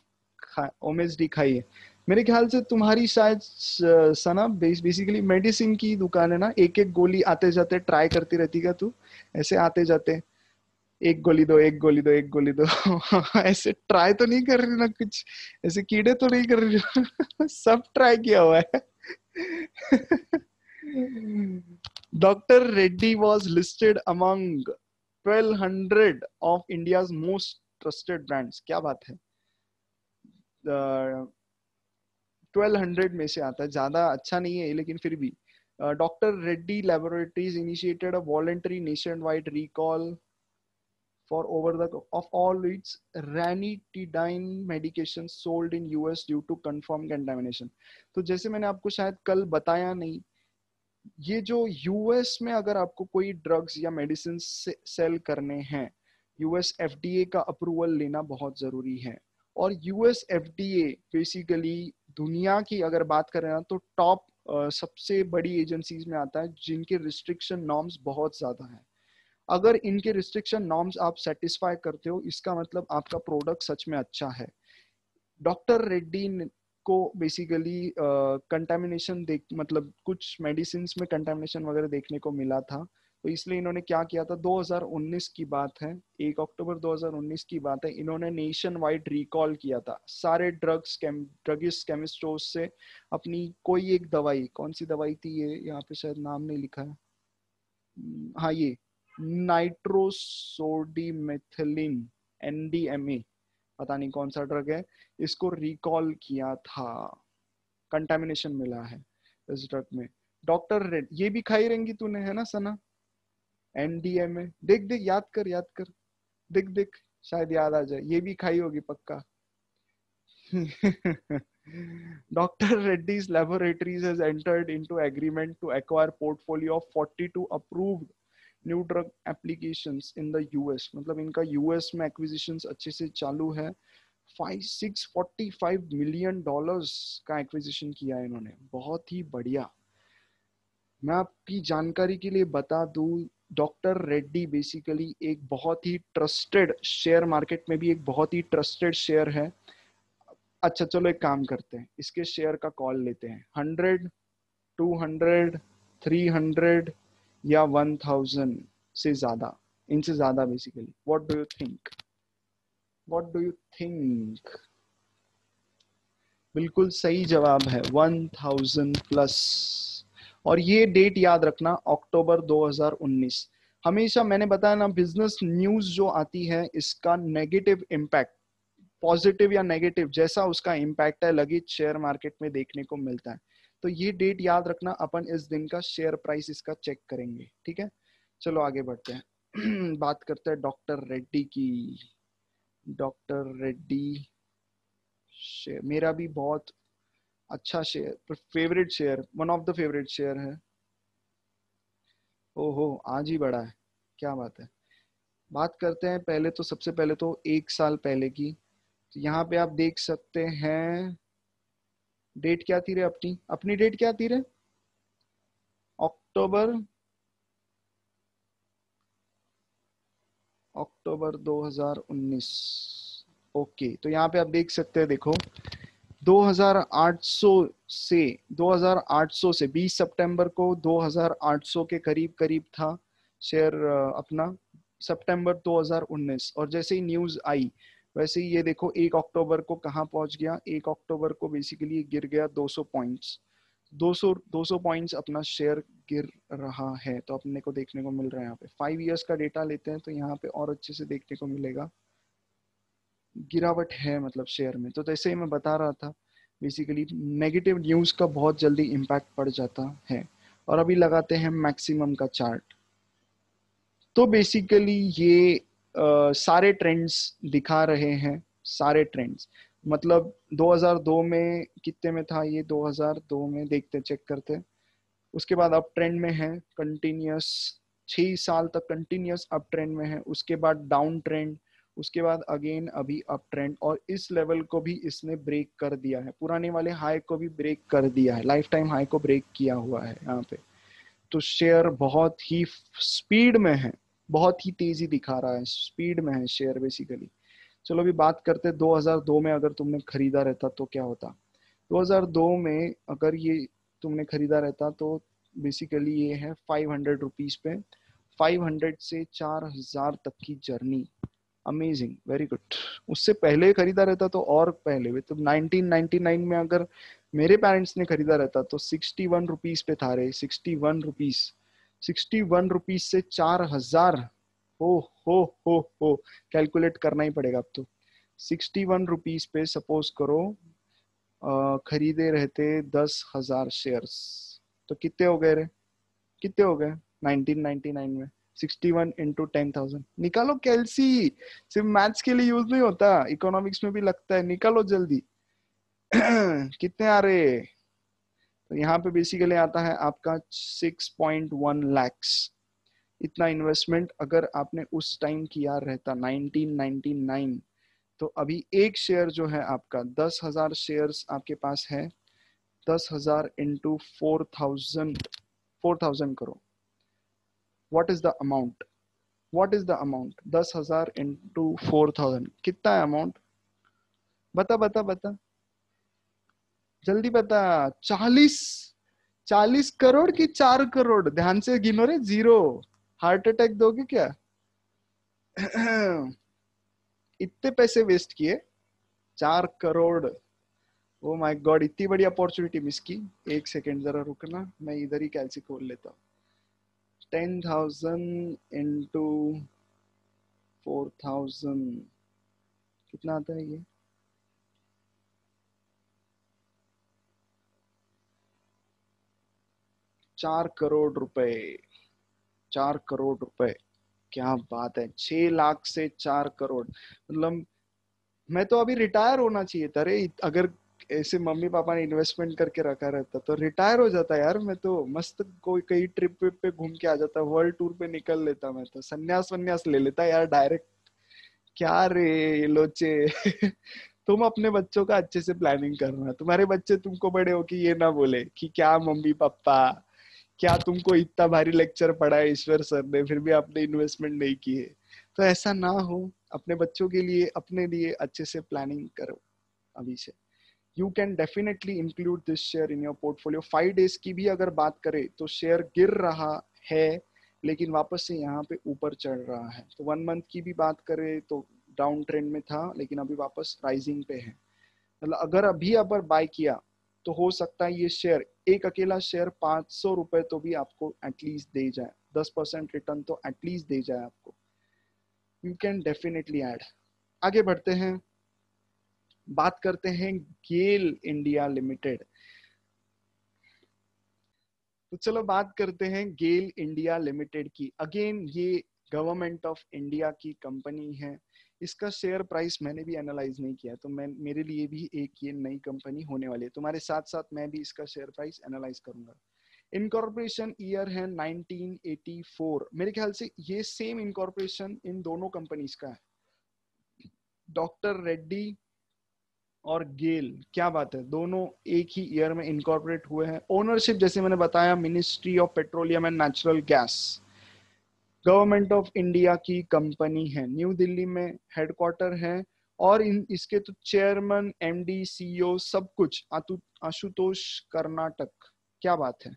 ओमेज डी है मेरे ख्याल से तुम्हारी शायद सना बेस, बेसिकली मेडिसिन की दुकान है ना एक एक गोली आते जाते ट्राई करती रहती क्या तू ऐसे आते जाते एक गोली दो एक गोली दो एक गोली दो ऐसे ट्राई तो नहीं कर रही ना कुछ ऐसे कीड़े तो नहीं कर रही सब ट्राई किया हुआ है doctor Reddy was listed among 1200 of India most trusted brands क्या बात है uh, 1200 में से आता है ज्यादा अच्छा नहीं है लेकिन फिर भी doctor Reddy laboratories initiated a voluntary nationwide recall for over the of all its ranitidine medications sold in US due to confirmed contamination. तो जैसे मैंने आपको शायद कल बताया नहीं ये जो यूएस में अगर आपको कोई ड्रग्स या मेडिसिन से, सेल करने हैं यूएस एफडीए का अप्रूवल लेना बहुत जरूरी है और यूएस एफडीए बेसिकली दुनिया की अगर बात करें ना तो टॉप सबसे बड़ी एजेंसीज में आता है जिनके रिस्ट्रिक्शन नॉर्म्स बहुत ज़्यादा हैं अगर इनके रिस्ट्रिक्शन नॉर्म्स आप सेटिस्फाई करते हो इसका मतलब आपका प्रोडक्ट सच में अच्छा है डॉक्टर रेड्डी को बेसिकली कंटेमिनेशन uh, देख मतलब कुछ मेडिसिन में कंटेमिनेशन वगैरह देखने को मिला था तो इसलिए इन्होंने क्या किया था 2019 की बात है एक अक्टूबर 2019 की बात है इन्होंने नेशन वाइड रिकॉल किया था सारे ड्रग्स केम ड्रगिस्ट केमिस्टोर्स से अपनी कोई एक दवाई कौन सी दवाई थी ये यहाँ पे शायद नाम नहीं लिखा है हम्म, हाँ ये नाइट्रोसोडीमेथिलिन एनडीएमए पता नहीं कौन सा ड्रग है इसको रिकॉल किया था कंटेमिनेशन मिला है इस ड्रग में डॉक्टर रेड ये भी खाई रहेंगी तूने है ना सना एनडीएमए देख देख याद कर याद कर देख देख शायद याद आ जाए ये भी खाई होगी पक्का doctor Reddy's laboratories has entered into agreement to acquire portfolio of 42 approved new drug applications in the US मतलब इनका यूएस में एक्विजिशंस अच्छे से चालू है 5645 मिलियन डॉलर्स का एक्विजिशन किया है इन्होंने बहुत ही बढ़िया मैं आपकी जानकारी के लिए बता दूं डॉक्टर रेड्डी बेसिकली एक बहुत ही ट्रस्टेड शेयर मार्केट में भी एक बहुत ही ट्रस्टेड शेयर है अच्छा चलो एक काम करते हैं इसके शेयर का कॉल लेते हैं hundred two hundred three hundred या वन थाउजेंड से ज्यादा इनसे ज्यादा basically what do you think what do you think बिल्कुल सही जवाब है वन थाउजेंड प्लस और ये डेट याद रखना अक्टूबर 2019 हमेशा मैंने बताया ना बिजनेस न्यूज जो आती है इसका नेगेटिव इम्पैक्ट पॉजिटिव या नेगेटिव जैसा उसका इम्पैक्ट है लगी शेयर मार्केट में देखने को मिलता है तो ये डेट याद रखना अपन इस दिन का शेयर प्राइस इसका चेक करेंगे ठीक है चलो आगे बढ़ते हैं बात करते हैं डॉक्टर रेड्डी की डॉक्टर रेड्डी मेरा भी बहुत अच्छा share favourite share one of the favourite share है ओहो आज ही बड़ा है क्या बात है बात करते हैं पहले तो सबसे पहले तो एक साल पहले की तो यहाँ पे आप देख सकते हैं डेट क्या थी रे अपनी अपनी डेट क्या थी रे अक्टूबर अक्टूबर 2019 ओके तो यहाँ पे आप देख सकते हैं देखो 2800 से 2800 से 20 सितंबर को 2800 के करीब करीब था शेयर अपना सितंबर 2019 और जैसे ही न्यूज़ आई वैसे ही ये देखो एक अक्टूबर को कहाँ पहुंच गया एक अक्टूबर को बेसिकली गिर गया 200 पॉइंट्स 200 200 पॉइंट्स अपना शेयर गिर रहा है तो अपने को देखने को मिल रहा है यहाँ पे फाइव इयर्स का डेटा लेते हैं तो यहाँ पे और अच्छे से देखने को मिलेगा गिरावट है मतलब शेयर में तो जैसे तो ही मैं बता रहा था बेसिकली नेगेटिव न्यूज़ का बहुत जल्दी इम्पैक्ट पड़ जाता है और अभी लगाते हैं मैक्सिमम का चार्ट तो बेसिकली ये आ, सारे ट्रेंड्स दिखा रहे हैं सारे ट्रेंड्स मतलब 2002 में कितने में था ये 2002 में देखते चेक करते उसके बाद अप ट्रेंड में है कंटिन्यूस छह साल तक कंटिन्यूस अप ट्रेंड में है उसके बाद डाउन ट्रेंड उसके बाद अगेन अभी अप ट्रेंड और इस लेवल को भी इसने ब्रेक कर दिया है पुराने वाले हाई को भी ब्रेक कर दिया है लाइफ टाइम हाई को ब्रेक किया हुआ है यहाँ पे तो शेयर बहुत ही स्पीड में है बहुत ही तेजी दिखा रहा है स्पीड में है शेयर बेसिकली चलो अभी बात करते 2002 में अगर तुमने खरीदा रहता तो क्या होता 2002 में अगर ये तुमने खरीदा रहता तो बेसिकली ये है फाइव हंड्रेड रुपीज पे फाइव हंड्रेड से चार हजार तक की जर्नी अमेजिंग वेरी गुड उससे पहले खरीदा रहता तो और पहले भी तो 1999 में अगर मेरे पेरेंट्स ने खरीदा रहता तो 61 वन रुपीज पे था रे 61 one rupees sixty one rupees से चार हजार हो हो हो हो कैलकुलेट करना ही पड़ेगा अब तो सिक्सटी वन रुपीज पे सपोज करो खरीदे रहते दस हजार शेयर्स तो कितने हो गए रे कितने हो गए 1999 में 61 निकालो कैलसी सिर्फ मैथ्स के लिए यूज नहीं होता इकोनॉमिक्स में भी लगता है निकालो जल्दी कितने आ रहे तो यहाँ पे बेसिकली आता है आपका 6.1 लैक्स इतना इन्वेस्टमेंट अगर आपने उस टाइम किया रहता 1999 तो अभी एक शेयर जो है आपका दस हजार शेयर आपके पास है दस हजार into four thousand four thousand करो what is the amount what is the amount दस हजार इंटू फोर थाउजेंड कितना है अमाउंट बता बता बता जल्दी बता चालीस चालीस करोड़ की चार करोड़ ध्यान से गिनो रे जीरो हार्ट अटैक दोगे क्या इतने पैसे वेस्ट किए चार करोड़ ओ माय गॉड इतनी बड़ी अपॉर्चुनिटी मिस की एक सेकेंड जरा रुकना मैं इधर ही कैलसी खोल लेता हूँ ten thousand into four thousand कितना आता है ये चार करोड़ रुपए चार करोड़ रुपए क्या बात है छह लाख से चार करोड़ मतलब मैं तो अभी रिटायर होना चाहिए था अरे अगर ऐसे मम्मी पापा ने इन्वेस्टमेंट करके रखा रहता तो रिटायर हो जाता यार मैं तो मस्त कोई कई ट्रिप पे घूम के आ जाता वर्ल्ड टूर पे निकल लेता मैं तो संन्यास वन्यास ले लेता यार डायरेक्ट क्या रे लोचे तुम अपने बच्चों का अच्छे से प्लानिंग करना तुम्हारे बच्चे तुमको बड़े हो कि ये ना बोले कि क्या मम्मी पापा क्या तुमको इतना भारी लेक्चर पढ़ा है ईश्वर सर ने फिर भी आपने इन्वेस्टमेंट नहीं की है तो ऐसा ना हो अपने बच्चों के लिए अपने लिए अच्छे से प्लानिंग करो अभी से you can definitely include this share in your portfolio five days की भी अगर बात करें तो शेयर गिर रहा है लेकिन वापस से यहाँ पे ऊपर चढ़ रहा है तो वन मंथ की भी बात करें तो डाउन ट्रेंड में था लेकिन अभी वापस राइजिंग पे है मतलब अगर अभी अगर बाय किया तो हो सकता है ये शेयर एक अकेला शेयर पांच सौ रुपए तो भी आपको एटलीस्ट दे जाए दस परसेंट रिटर्न तो एटलीस्ट दे जाए आपको यू कैन डेफिनेटली एड आगे बढ़ते हैं बात करते हैं गेल इंडिया लिमिटेड तो चलो बात करते हैं गेल इंडिया लिमिटेड की अगेन ये गवर्नमेंट ऑफ इंडिया की कंपनी है इसका शेयर प्राइस मैंने भी एनालाइज नहीं किया तो मैं मेरे लिए भी एक ये नई कंपनी होने वाली है तुम्हारे साथ साथ मैं भी इसका शेयर प्राइस एनालाइज करूंगा इनकॉर्पोरेशन ईयर है 1984 मेरे ख्याल से ये सेम इनकॉर्पोरेशन इन दोनों कंपनीज का है डॉक्टर रेड्डी और गेल क्या बात है दोनों एक ही ईयर में इनकॉर्पोरेट हुए हैं ओनरशिप जैसे मैंने बताया ministry of petroleum and natural gas government of India की कंपनी है न्यू दिल्ली में हेडक्वार्टर है और इन इसके तो चेयरमैन एमडी सीईओ सब कुछ आशुतोष कर्नाटक क्या बात है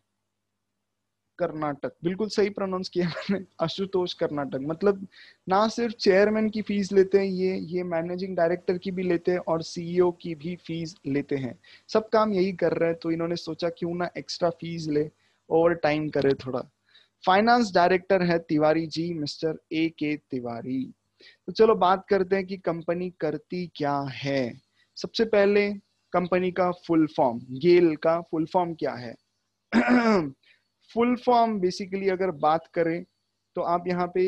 कर्नाटक बिल्कुल सही प्रोनाउंस किया मैंने आशुतोष कर्नाटक मतलब ना सिर्फ चेयरमैन की फीस लेते हैं ये ये मैनेजिंग डायरेक्टर की भी लेते हैं और सीईओ e की भी फीस लेते हैं सब काम यही कर रहे हैं तो इन्होंने सोचा क्यों ना एक्स्ट्रा फीस ले ओवर टाइम करे थोड़ा फाइनेंस डायरेक्टर है तिवारी जी मिस्टर ए के तिवारी तो चलो बात करते हैं कि कंपनी करती क्या है सबसे पहले कंपनी का फुल फॉर्म गेल का फुल फॉर्म क्या है फुल फॉर्म बेसिकली अगर बात करें तो आप यहाँ पे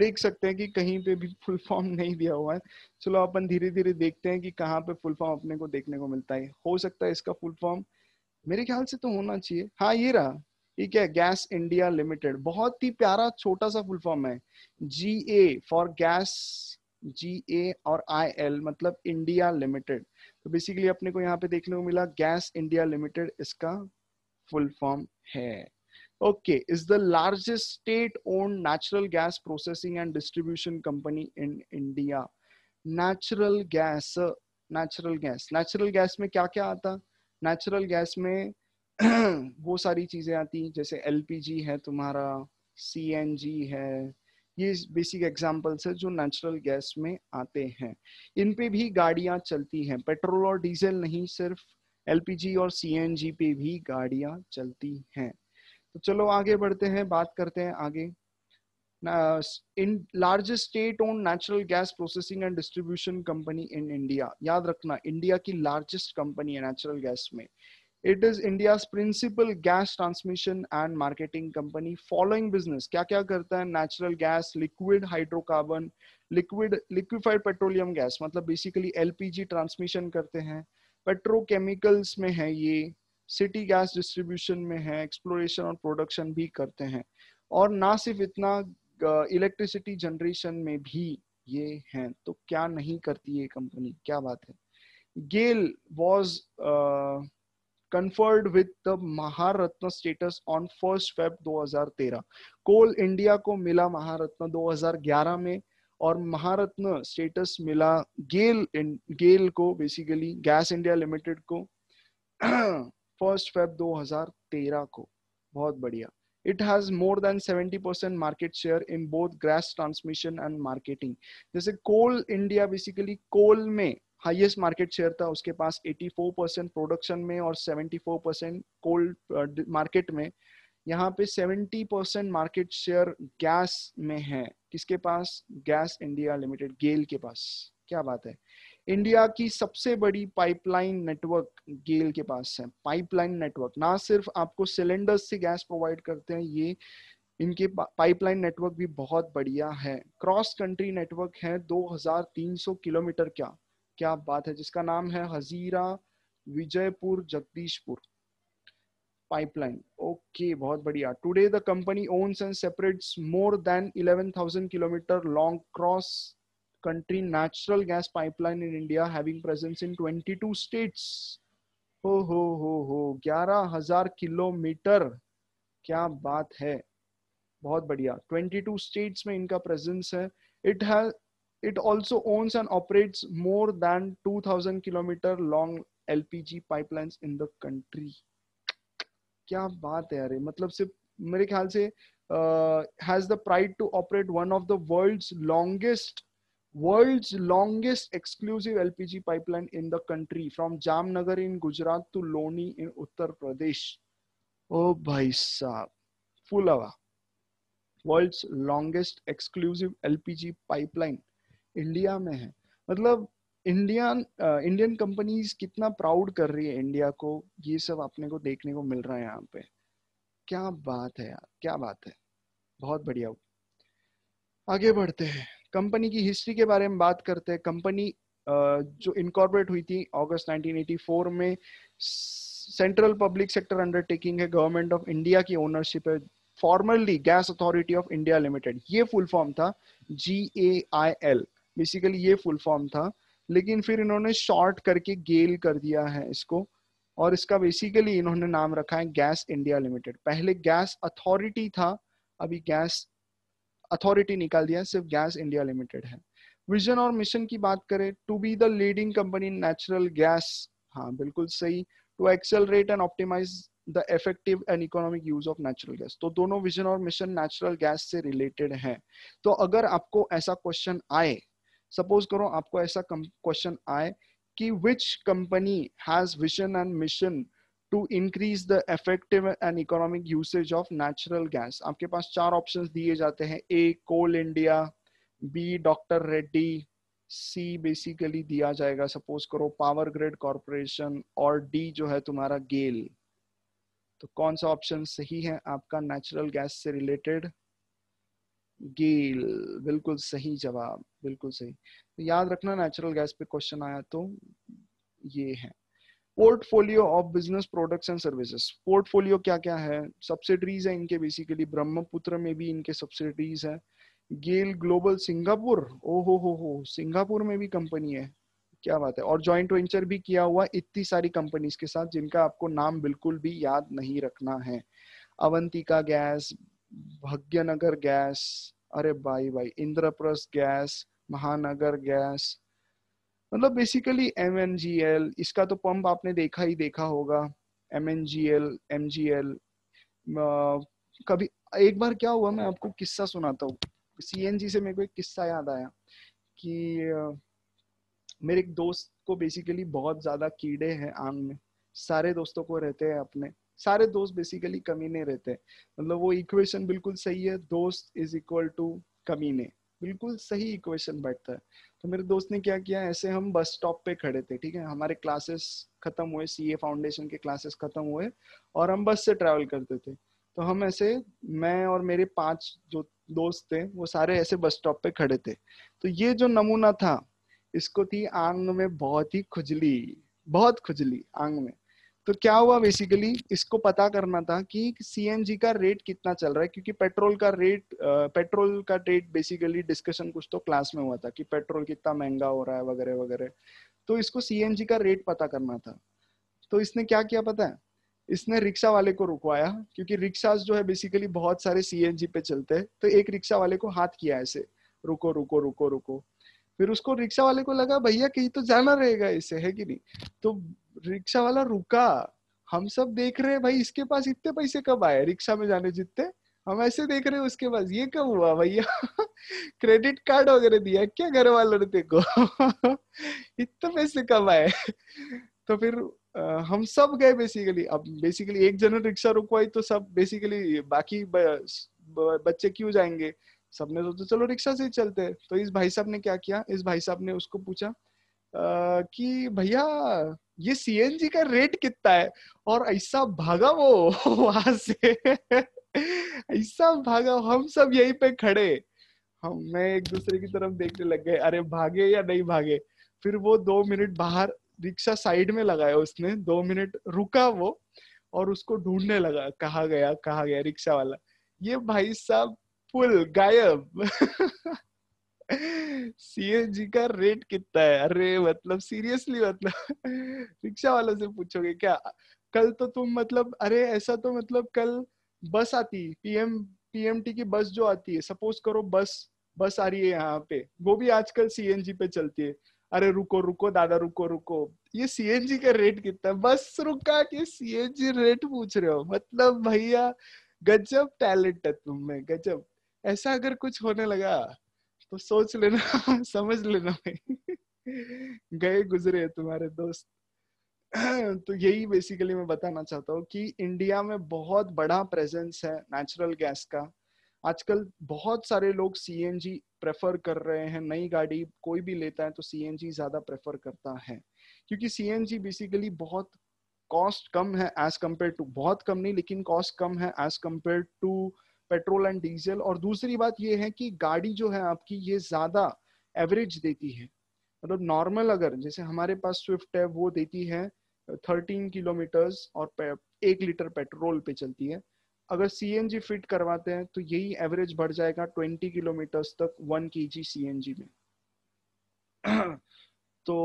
देख सकते हैं कि कहीं पे भी फुल फॉर्म नहीं दिया हुआ है चलो अपन धीरे धीरे देखते हैं कि कहाँ पे फुल फॉर्म अपने को देखने को मिलता है हो सकता है इसका फुल फॉर्म मेरे ख्याल से तो होना चाहिए हाँ ये रहा ये क्या गैस इंडिया लिमिटेड बहुत ही प्यारा छोटा सा फुल फॉर्म है जी A for gas G A और आई एल मतलब इंडिया लिमिटेड तो बेसिकली अपने को यहाँ पे देखने को मिला गैस इंडिया लिमिटेड इसका फुल फॉर्म है okay is the largest state own natural gas processing and distribution company in India natural gas natural gas natural gas में क्या क्या आता नेचुरल गैस में वो सारी चीजें आती जैसे एलपीजी है तुम्हारा सीएनजी है ये बेसिक एग्जाम्पल्स है जो नेचुरल गैस में आते हैं इन पे भी गाड़ियां चलती हैं पेट्रोल और डीजल नहीं सिर्फ एलपीजी और सीएनजी पे भी गाड़ियां चलती हैं तो चलो आगे बढ़ते हैं बात करते हैं आगे in largest state own natural gas processing and distribution company in India याद रखना इंडिया की लार्जेस्ट कंपनी है नेचुरल गैस में it is India principal gas transmission and marketing company following business क्या क्या करता है natural gas liquid hydrocarbon liquid liquefied petroleum gas मतलब बेसिकली एलपीजी ट्रांसमिशन करते हैं पेट्रोकेमिकल्स में है ये सिटी गैस डिस्ट्रीब्यूशन में है एक्सप्लोरेशन और प्रोडक्शन भी करते हैं और ना सिर्फ इतना इलेक्ट्रिसिटी uh, जनरेशन में भी ये है तो क्या नहीं करती ये कंपनी क्या बात है GAIL was conferred with the Maharatna status on 1st Feb 2013. Coal India को मिला महारत्न 2011 में और महारत्न स्टेटस मिला गेल गेल को बेसिकली गैस इंडिया लिमिटेड को फर्स्ट फेब 2013 को बहुत बढ़िया it has more than 70% market share in both gas transmission and marketing जैसे coal india basically coal में हाईएस्ट मार्केट शेयर था उसके पास 84 परसेंट प्रोडक्शन में और 74 परसेंट कोल्ड मार्केट में यहाँ पे 70 परसेंट मार्केट शेयर गैस में है किसके पास गैस इंडिया लिमिटेड गेल के पास क्या बात है इंडिया की सबसे बड़ी पाइपलाइन नेटवर्क गेल के पास है पाइपलाइन नेटवर्क ना सिर्फ आपको सिलेंडर से गैस प्रोवाइड करते हैं ये इनके पाइपलाइन नेटवर्क भी बहुत बढ़िया है क्रॉस कंट्री नेटवर्क है 2300 किलोमीटर का क्या बात है जिसका नाम है हजीरा विजयपुर जगदीशपुर पाइपलाइन ओके बहुत बढ़िया today the company owns and separates more than 11,000 kilometre long cross country natural gas pipeline in India having presence in 22 states हो हो हो हो 11,000 किलोमीटर क्या बात है बहुत बढ़िया 22 स्टेट्स में इनका प्रेजेंस है it has it also owns and operates more than 2000 kilometer long lpg pipelines in the country kya baat hai है matlab sirf mere khayal se uh, has the pride to operate one of the world's longest world's longest exclusive LPG pipeline in the country from Jamnagar in Gujarat to Loni in Uttar Pradesh. Oh, bhai saab. Full hour. World's longest exclusive LPG pipeline India में है मतलब इंडियन इंडियन कंपनीज कितना प्राउड कर रही है इंडिया को ये सब अपने को देखने को मिल रहा है यहाँ पे क्या बात है यार क्या बात है बहुत बढ़िया आगे बढ़ते हैं कंपनी की हिस्ट्री के बारे में बात करते हैं कंपनी जो इनकॉर्पोरेट हुई थी अगस्त 1984 में सेंट्रल पब्लिक सेक्टर अंडरटेकिंग है गवर्नमेंट ऑफ इंडिया की ओनरशिप है formerly gas authority of India Limited ये फुल फॉर्म था G A I L basically ये फुल फॉर्म था लेकिन फिर इन्होंने शॉर्ट करके गेल कर दिया है इसको और इसका बेसिकली इन्होंने नाम रखा है गैस इंडिया लिमिटेड पहले गैस अथॉरिटी था अभी गैस अथॉरिटी निकाल दिया सिर्फ गैस इंडिया लिमिटेड है विजन और मिशन की बात करें to be the leading company natural gas हाँ बिल्कुल सही to accelerate and optimise the effective and economic use of natural gas तो दोनों विजन और मिशन नेचुरल गैस से रिलेटेड है तो अगर आपको ऐसा क्वेश्चन आए सपोज करो आपको ऐसा क्वेश्चन आए कि which company has vision and mission to increase the effective and economic usage of natural gas आपके पास चार ऑप्शन दिए जाते हैं A coal India B doctor Reddy C basically दिया जाएगा सपोज करो पावर ग्रिड कॉरपोरेशन और डी जो है तुम्हारा गेल तो कौन सा ऑप्शन सही है आपका नेचुरल गैस से रिलेटेड गील बिल्कुल सही जवाब बिल्कुल सही तो याद रखना नेचुरल गैस पे क्वेश्चन आया तो ये है portfolio of business products and services portfolio क्या क्या है सब्सिडरीज है इनके बेसिकली ब्रह्मपुत्र में भी इनके सब्सिडरीज है गेल ग्लोबल सिंगापुर ओ हो हो हो सिंगापुर में भी कंपनी है क्या बात है और ज्वाइंट वेंचर भी किया हुआ इतनी सारी कंपनीज के साथ जिनका आपको नाम बिल्कुल भी याद नहीं रखना है अवंतिका गैस भाग्यनगर गैस अरे भाई भाई इंद्रप्रस्थ गैस महानगर गैस मतलब बेसिकली एम इसका तो पंप आपने देखा ही देखा होगा एम एन कभी एक बार क्या हुआ मैं आपको किस्सा सुनाता हूँ सीएनजी से मेरे को एक किस्सा याद आया कि मेरे एक दोस्त को बेसिकली बहुत ज्यादा कीड़े हैं आंग में सारे दोस्तों को रहते हैं अपने सारे दोस्त बेसिकली कमीने रहते हैं मतलब वो इक्वेशन बिल्कुल सही है दोस्त इज इक्वल टू कमीने बिल्कुल सही इक्वेशन बैठता है तो मेरे दोस्त ने क्या किया ऐसे हम बस स्टॉप पे खड़े थे ठीक है हमारे क्लासेस खत्म हुए ए फाउंडेशन के क्लासेस खत्म हुए और हम बस से ट्रेवल करते थे तो हम ऐसे मैं और मेरे पांच जो दोस्त थे वो सारे ऐसे बस स्टॉप पे खड़े थे तो ये जो नमूना था इसको थी आंग में बहुत ही खुजली बहुत खुजली आंग में तो क्या हुआ बेसिकली इसको पता करना था कि सी का रेट कितना चल रहा है क्योंकि पेट्रोल का रेट पेट्रोल का रेट बेसिकली डिस्कशन कुछ तो क्लास में हुआ था कि पेट्रोल कितना महंगा हो रहा है वगैरह वगैरह तो इसको सी का रेट पता करना था तो इसने क्या किया पता है इसने रिक्शा वाले को रुकवाया क्योंकि रिक्शा जो है बेसिकली बहुत सारे सी पे चलते हैं तो एक रिक्शा वाले को हाथ किया ऐसे रुको रुको रुको रुको फिर उसको रिक्शा वाले को लगा भैया कहीं तो जाना रहेगा इसे है कि नहीं तो रिक्शा वाला रुका हम सब देख रहे हैं भाई इसके पास इतने पैसे कब आए रिक्शा में जाने जितने हम ऐसे देख रहे हैं उसके पास ये कब हुआ भैया क्रेडिट कार्ड वगैरह दिया क्या घर वालों ने देखो इतने पैसे कब आए तो फिर हम सब गए बेसिकली अब बेसिकली एक जन रिक्शा रुकवाई तो सब बेसिकली बाकी ब, ब, बच्चे क्यों जाएंगे सबने सोचा चलो रिक्शा से ही चलते हैं तो इस भाई साहब ने क्या किया इस भाई साहब ने उसको पूछा कि भैया ये सी का रेट कितना है और ऐसा भागा वो वहां से ऐसा भागा हम सब यहीं पे खड़े हम मैं एक दूसरे की तरफ देखने लग गए अरे भागे या नहीं भागे फिर वो दो मिनट बाहर रिक्शा साइड में लगाया उसने दो मिनट रुका वो और उसको ढूंढने लगा कहा गया कहा गया रिक्शा वाला ये भाई साहब फुल गायब सीएनजी का रेट कितना है अरे मतलब सीरियसली मतलब रिक्शा वालों से पूछोगे क्या कल तो तुम मतलब अरे ऐसा तो मतलब कल बस आती पीएम पीएमटी की बस जो आती है सपोज करो बस बस आ रही है यहाँ पे वो भी आजकल सीएनजी पे चलती है अरे रुको रुको दादा रुको रुको ये सीएनजी का रेट कितना है बस रुका के सीएनजी रेट पूछ रहे हो मतलब भैया गजब टैलेंट है तुम में गजब ऐसा अगर कुछ होने लगा तो सोच लेना समझ लेना गए गुजरे तुम्हारे दोस्त तो यही बेसिकली मैं बताना चाहता हूँ कि इंडिया में बहुत बड़ा प्रेजेंस है नेचुरल गैस का आजकल बहुत सारे लोग सीएनजी प्रेफर कर रहे हैं नई गाड़ी कोई भी लेता है तो सीएनजी ज्यादा प्रेफर करता है क्योंकि सीएनजी बेसिकली बहुत कॉस्ट कम है एज कम्पेयर टू बहुत कम नहीं लेकिन कॉस्ट कम है as compare to petrol and diesel और दूसरी बात ये है कि गाड़ी जो है आपकी ये ज्यादा एवरेज देती है मतलब नॉर्मल अगर जैसे हमारे पास स्विफ्ट है वो देती है थर्टीन किलोमीटर्स और एक लीटर पेट्रोल पे चलती है अगर सी फिट करवाते हैं तो यही एवरेज बढ़ जाएगा ट्वेंटी किलोमीटर्स तक वन के जी सी में तो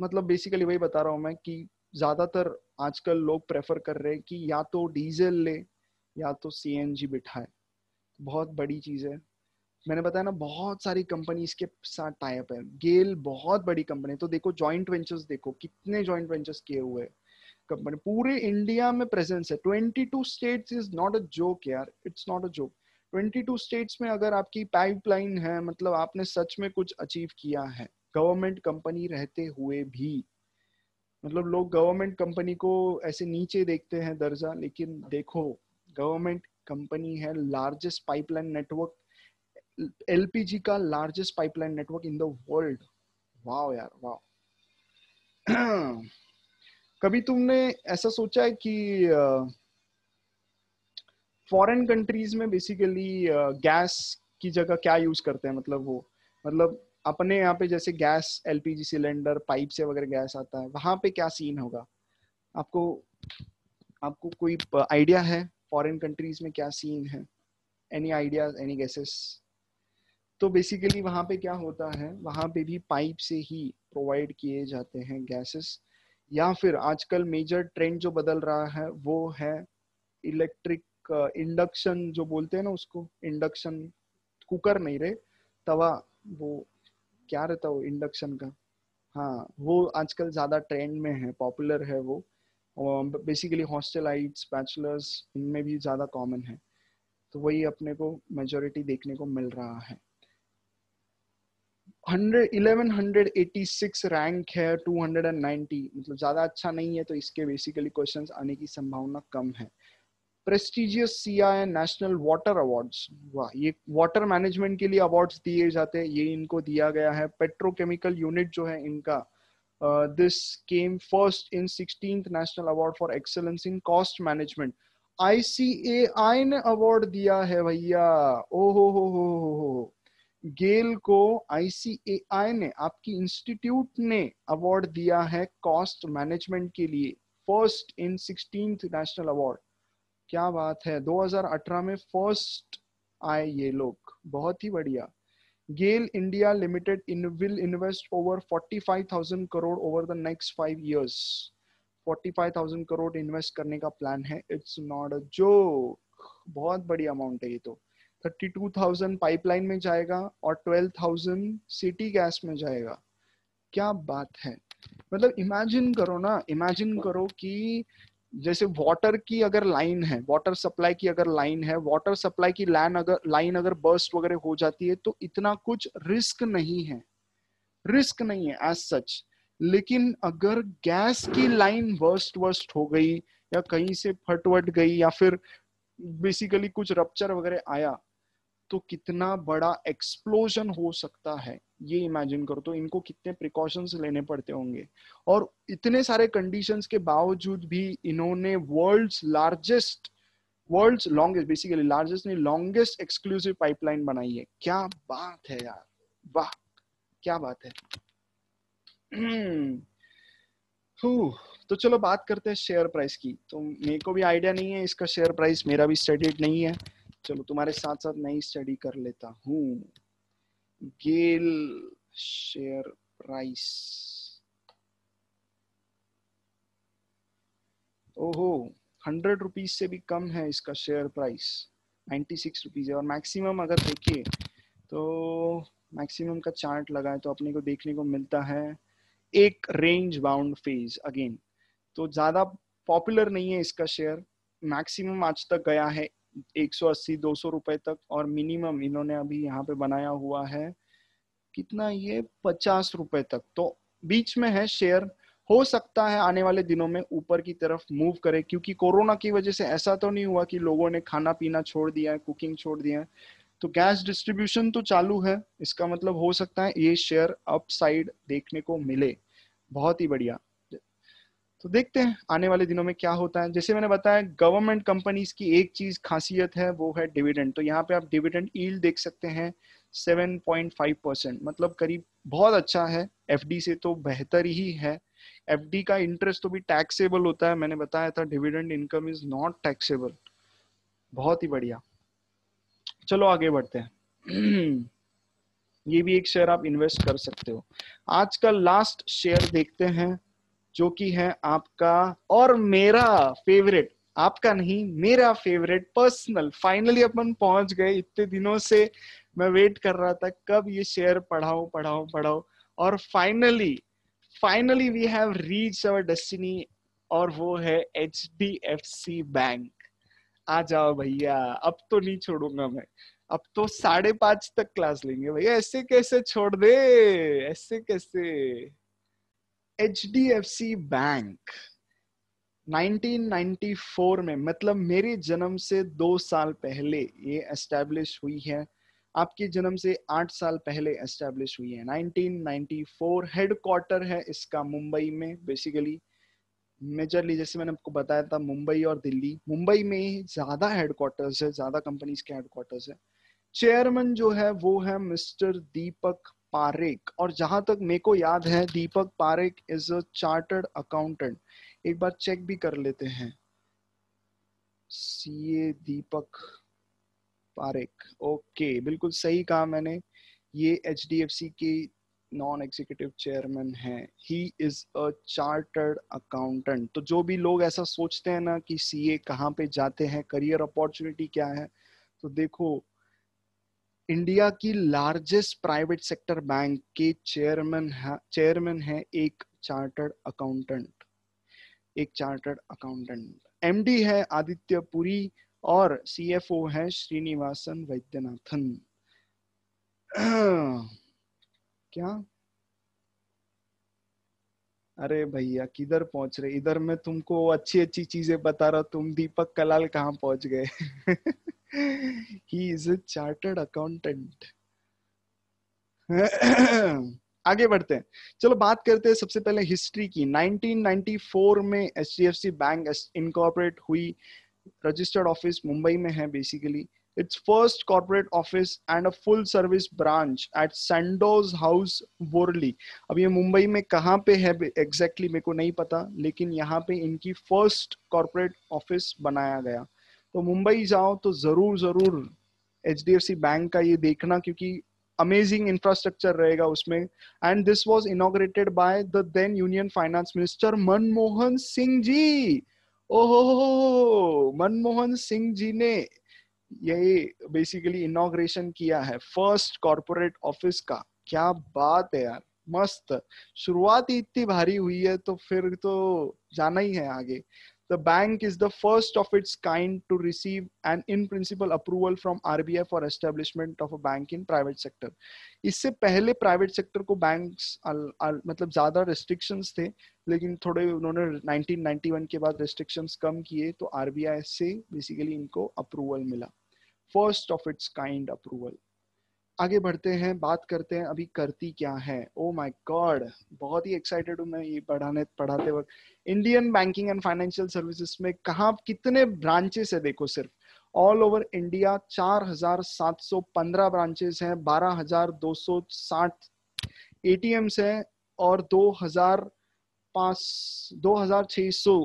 मतलब बेसिकली वही बता रहा हूँ मैं कि ज्यादातर आजकल लोग प्रेफर कर रहे हैं कि या तो डीजल ले या तो सी एन जी बिठाए तो बहुत बड़ी चीज़ है मैंने बताया ना बहुत सारी कंपनीज के साथ टाइप है गेल बहुत बड़ी कंपनी तो देखो जॉइंट वेंचर्स देखो कितने जॉइंट वेंचर्स किए हुए कंपनी पूरे इंडिया में प्रेजेंस है two state is not a joke यार it's not a joke two states में अगर आपकी पाइपलाइन है मतलब आपने सच में कुछ अचीव किया है गवर्नमेंट कंपनी रहते हुए भी मतलब लोग गवर्नमेंट कंपनी को ऐसे नीचे देखते हैं दर्जा लेकिन देखो गवर्नमेंट कंपनी है लार्जेस्ट पाइपलाइन नेटवर्क एलपीजी का largest pipeline network in the world वाह यार वाह कभी तुमने ऐसा सोचा है कि फॉरेन uh, कंट्रीज में बेसिकली गैस uh, की जगह क्या यूज करते हैं मतलब वो मतलब अपने यहाँ पे जैसे गैस एलपीजी सिलेंडर पाइप से वगैरह गैस आता है वहां पे क्या सीन होगा आपको आपको कोई आइडिया है फॉरेन कंट्रीज में क्या सीन है एनी आइडियाज एनी गैसेस तो बेसिकली वहां पे क्या होता है वहां पे भी पाइप से ही प्रोवाइड किए जाते हैं गैसेस या फिर आजकल मेजर ट्रेंड जो बदल रहा है वो है इलेक्ट्रिक इंडक्शन uh, जो बोलते हैं ना उसको इंडक्शन कुकर नहीं रहे तवा वो क्या रहता वो इंडक्शन का हाँ वो आजकल ज्यादा ट्रेंड में है पॉपुलर है वो बेसिकली हॉस्टेलाइट्स बैचलर्स इनमें भी ज़्यादा कॉमन है तो वही अपने को मेजोरिटी देखने को मिल रहा है 1186 रैंक है 290 मतलब ज्यादा अच्छा नहीं है तो इसके बेसिकली क्वेश्चंस आने की संभावना कम है prestigious C I national water awards वाह ये वाटर मैनेजमेंट के लिए अवार्ड्स दिए जाते हैं ये इनको दिया गया है पेट्रोकेमिकल यूनिट जो है इनका Uh, this came first in 16th National Award for Excellence in Cost Management. ICAI ने अवार्ड दिया है भैया ओ हो हो हो हो गेल को आईसीएआई ने आपकी इंस्टीट्यूट ने अवार्ड दिया है कॉस्ट मैनेजमेंट के लिए first in sixteen national award क्या बात है 2018 में फर्स्ट आए ये लोग बहुत ही बढ़िया Gale India Limited in, will invest over 45,000 crore over the next five years. 45,000 crore invest करने का प्लान है इट्स नॉट अ जोक बहुत बड़ी अमाउंट है ये तो 32,000 पाइपलाइन में जाएगा और 12,000 सिटी गैस में जाएगा क्या बात है मतलब इमेजिन करो ना इमेजिन करो कि जैसे वाटर की अगर लाइन है वाटर सप्लाई की अगर लाइन है वाटर सप्लाई की लाइन अगर लाइन अगर बर्स्ट वगैरह हो जाती है तो इतना कुछ रिस्क नहीं है रिस्क नहीं है एज सच लेकिन अगर गैस की लाइन वर्स्ट वर्स्ट हो गई या कहीं से फटवट गई या फिर बेसिकली कुछ रप्चर वगैरह आया तो कितना बड़ा एक्सप्लोजन हो सकता है ये इमेजिन करो तो इनको कितने प्रिकॉशंस लेने पड़ते होंगे और इतने सारे कंडीशंस के बावजूद भी इन्होंने world's largest world's longest basically largest ने लॉन्गेस्ट एक्सक्लूसिव पाइपलाइन बनाई है क्या बात है यार वाह क्या बात है तो चलो बात करते हैं शेयर प्राइस की तो मेरे को भी आइडिया नहीं है इसका शेयर प्राइस मेरा भी स्टडीड नहीं है चलो तुम्हारे साथ साथ मैं ही स्टडी कर लेता हूँ गेल शेयर प्राइस ओहो हंड्रेड रुपीज से भी कम है इसका share price ninety six rupees है और मैक्सिमम अगर देखिए तो मैक्सिमम का चार्ट लगा तो अपने को देखने को मिलता है एक रेंज बाउंड फेज अगेन तो ज्यादा पॉपुलर नहीं है इसका शेयर मैक्सिमम आज तक गया है 180 200 रुपए तक और मिनिमम इन्होंने अभी यहाँ पे बनाया हुआ है कितना ये पचास रुपए तक तो बीच में है शेयर हो सकता है आने वाले दिनों में ऊपर की तरफ मूव करे क्योंकि कोरोना की वजह से ऐसा तो नहीं हुआ कि लोगों ने खाना पीना छोड़ दिया है कुकिंग छोड़ दिया है तो गैस डिस्ट्रीब्यूशन तो चालू है इसका मतलब हो सकता है ये शेयर अपसाइड देखने को मिले बहुत ही बढ़िया तो देखते हैं आने वाले दिनों में क्या होता है जैसे मैंने बताया गवर्नमेंट कंपनीज की एक चीज खासियत है वो है डिविडेंड तो यहाँ पे आप डिविडेंड ईल्ड देख सकते हैं 7.5 परसेंट मतलब करीब बहुत अच्छा है एफडी से तो बेहतर ही है एफडी का इंटरेस्ट तो भी टैक्सेबल होता है मैंने बताया था dividend income is not taxable बहुत ही बढ़िया चलो आगे बढ़ते हैं ये भी एक शेयर आप इन्वेस्ट कर सकते हो आज का लास्ट शेयर देखते हैं जो कि है आपका और मेरा फेवरेट आपका नहीं मेरा फेवरेट पर्सनल फाइनली अपन पहुंच गए इतने दिनों से मैं वेट कर रहा था कब ये शेयर पढ़ाओ पढ़ाओ पढ़ाओ और finally finally we have reach our destiny और वो है H D F C bank आ जाओ भैया अब तो नहीं छोड़ूंगा मैं अब तो साढ़े पांच तक क्लास लेंगे भैया ऐसे कैसे छोड़ दे ऐसे कैसे HDFC बैंक 1994 में मतलब मेरे जन्म से दो साल पहले ये एस्टेब्लिश हुई है आपके जन्म से आठ साल पहले एस्टेब्लिश हुई है 1994 हेडक्वार्टर है इसका मुंबई में बेसिकली मेजरली जैसे मैंने आपको बताया था मुंबई और दिल्ली मुंबई में ज़्यादा हेडक्वार्टर्स है ज़्यादा कंपनीज के हेडक्वार्टर्स है चेयरमैन जो है वो है मिस्टर दीपक पारेख और जहां तक मेरे को याद है Deepak Parekh is a chartered accountant एक बार चेक भी कर लेते हैं सीए दीपक पारेख ओके बिल्कुल सही कहा मैंने ये एच डी एफ सी की नॉन एग्जीक्यूटिव चेयरमैन है he is a chartered accountant तो जो भी लोग ऐसा सोचते हैं ना कि सीए कहाँ पे जाते हैं करियर अपॉर्चुनिटी क्या है तो देखो इंडिया की लार्जेस्ट प्राइवेट सेक्टर बैंक के चेयरमैन है चेयरमैन है एक चार्टर्ड अकाउंटेंट एक चार्टर्ड अकाउंटेंट एमडी है आदित्य पुरी और सीएफओ है श्रीनिवासन वैद्यनाथन क्या अरे भैया किधर पहुंच रहे इधर मैं तुमको अच्छी अच्छी चीजें बता रहा तुम दीपक कलाल कहाँ पहुंच गए he is a chartered accountant आगे बढ़ते हैं चलो बात करते हैं सबसे पहले हिस्ट्री की 1994 में H D F C bank incorporate हुई रजिस्टर्ड ऑफिस मुंबई में है basically it's first corporate office and a full service branch at Sandoz house Worli. अब ये मुंबई में कहाँ पे है एग्जैक्टली exactly मेरे को नहीं पता लेकिन यहाँ पे इनकी फर्स्ट कॉर्पोरेट ऑफिस बनाया गया तो मुंबई जाओ तो जरूर जरूर H D F C bank का ये देखना क्योंकि अमेजिंग इंफ्रास्ट्रक्चर रहेगा उसमें and this was inaugurated by the then union finance minister Manmohan Singh ji ओहो मनमोहन सिंह जी ने यही बेसिकली इनोग्रेशन किया है फर्स्ट कॉरपोरेट ऑफिस का क्या बात है यार मस्त शुरुआत इतनी भारी हुई है तो फिर तो जाना ही है आगे the bank is the first of its kind to receive an in principle approval from RBI for establishment of a bank in private sector isse pehle private sector ko banks matlab zyada restrictions the lekin thode unhone 1991 ke baad restrictions kam kiye to rbi se basically inko approval mila first of its kind approval आगे बढ़ते हैं बात करते हैं अभी करती क्या है ओ माय गॉड बहुत ही एक्साइटेड हूँ मैं ये पढ़ाने पढ़ाते वक्त Indian banking and financial services में कहा कितने ब्रांचेस है देखो सिर्फ ऑल ओवर इंडिया 4,715 ब्रांचेस हैं 12,260 एटीएम्स हैं और पाँच दो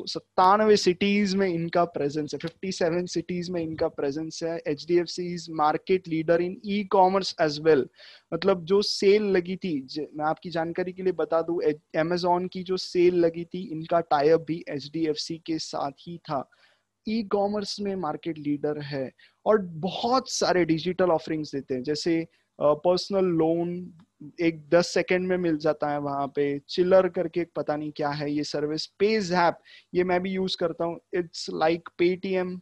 सत्तानवे सिटीज में इनका प्रेजेंस है 57 सिटीज में इनका प्रेजेंस है H D F C is market leader in e commerce as well मतलब जो सेल लगी थी मैं आपकी जानकारी के लिए बता दू एमेजोन की जो सेल लगी थी इनका टाइप भी एच डी एफ सी के साथ ही था ई कॉमर्स में मार्केट लीडर है और बहुत सारे डिजिटल ऑफरिंग्स देते हैं जैसे पर्सनल लोन एक दस सेकंड में मिल जाता है वहां पे चिलर करके पता नहीं क्या है ये सर्विस पेज ऐप ये मैं भी यूज करता हूँ it's like Paytm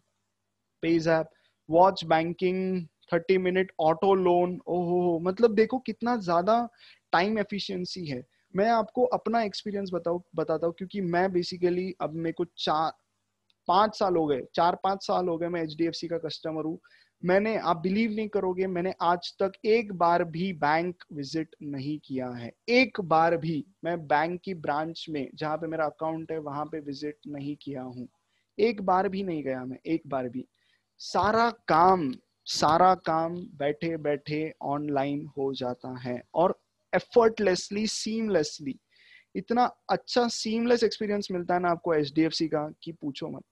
PayZapp watch banking thirty minute auto loan ओहो हो मतलब देखो कितना ज्यादा टाइम एफिशिएंसी है मैं आपको अपना एक्सपीरियंस बताऊ बताता हूँ क्योंकि मैं बेसिकली अब मेरे को चार पांच साल हो गए चार पांच साल हो गए मैं एच का कस्टमर हूँ मैंने आप बिलीव नहीं करोगे मैंने आज तक एक बार भी बैंक विजिट नहीं किया है एक बार भी मैं बैंक की ब्रांच में जहां पे मेरा अकाउंट है वहां पे विजिट नहीं किया हूँ एक बार भी नहीं गया मैं एक बार भी सारा काम सारा काम बैठे बैठे ऑनलाइन हो जाता है और एफर्टलेसली सीमलेसली इतना अच्छा सीमलेस एक्सपीरियंस मिलता है ना आपको एच का कि पूछो मत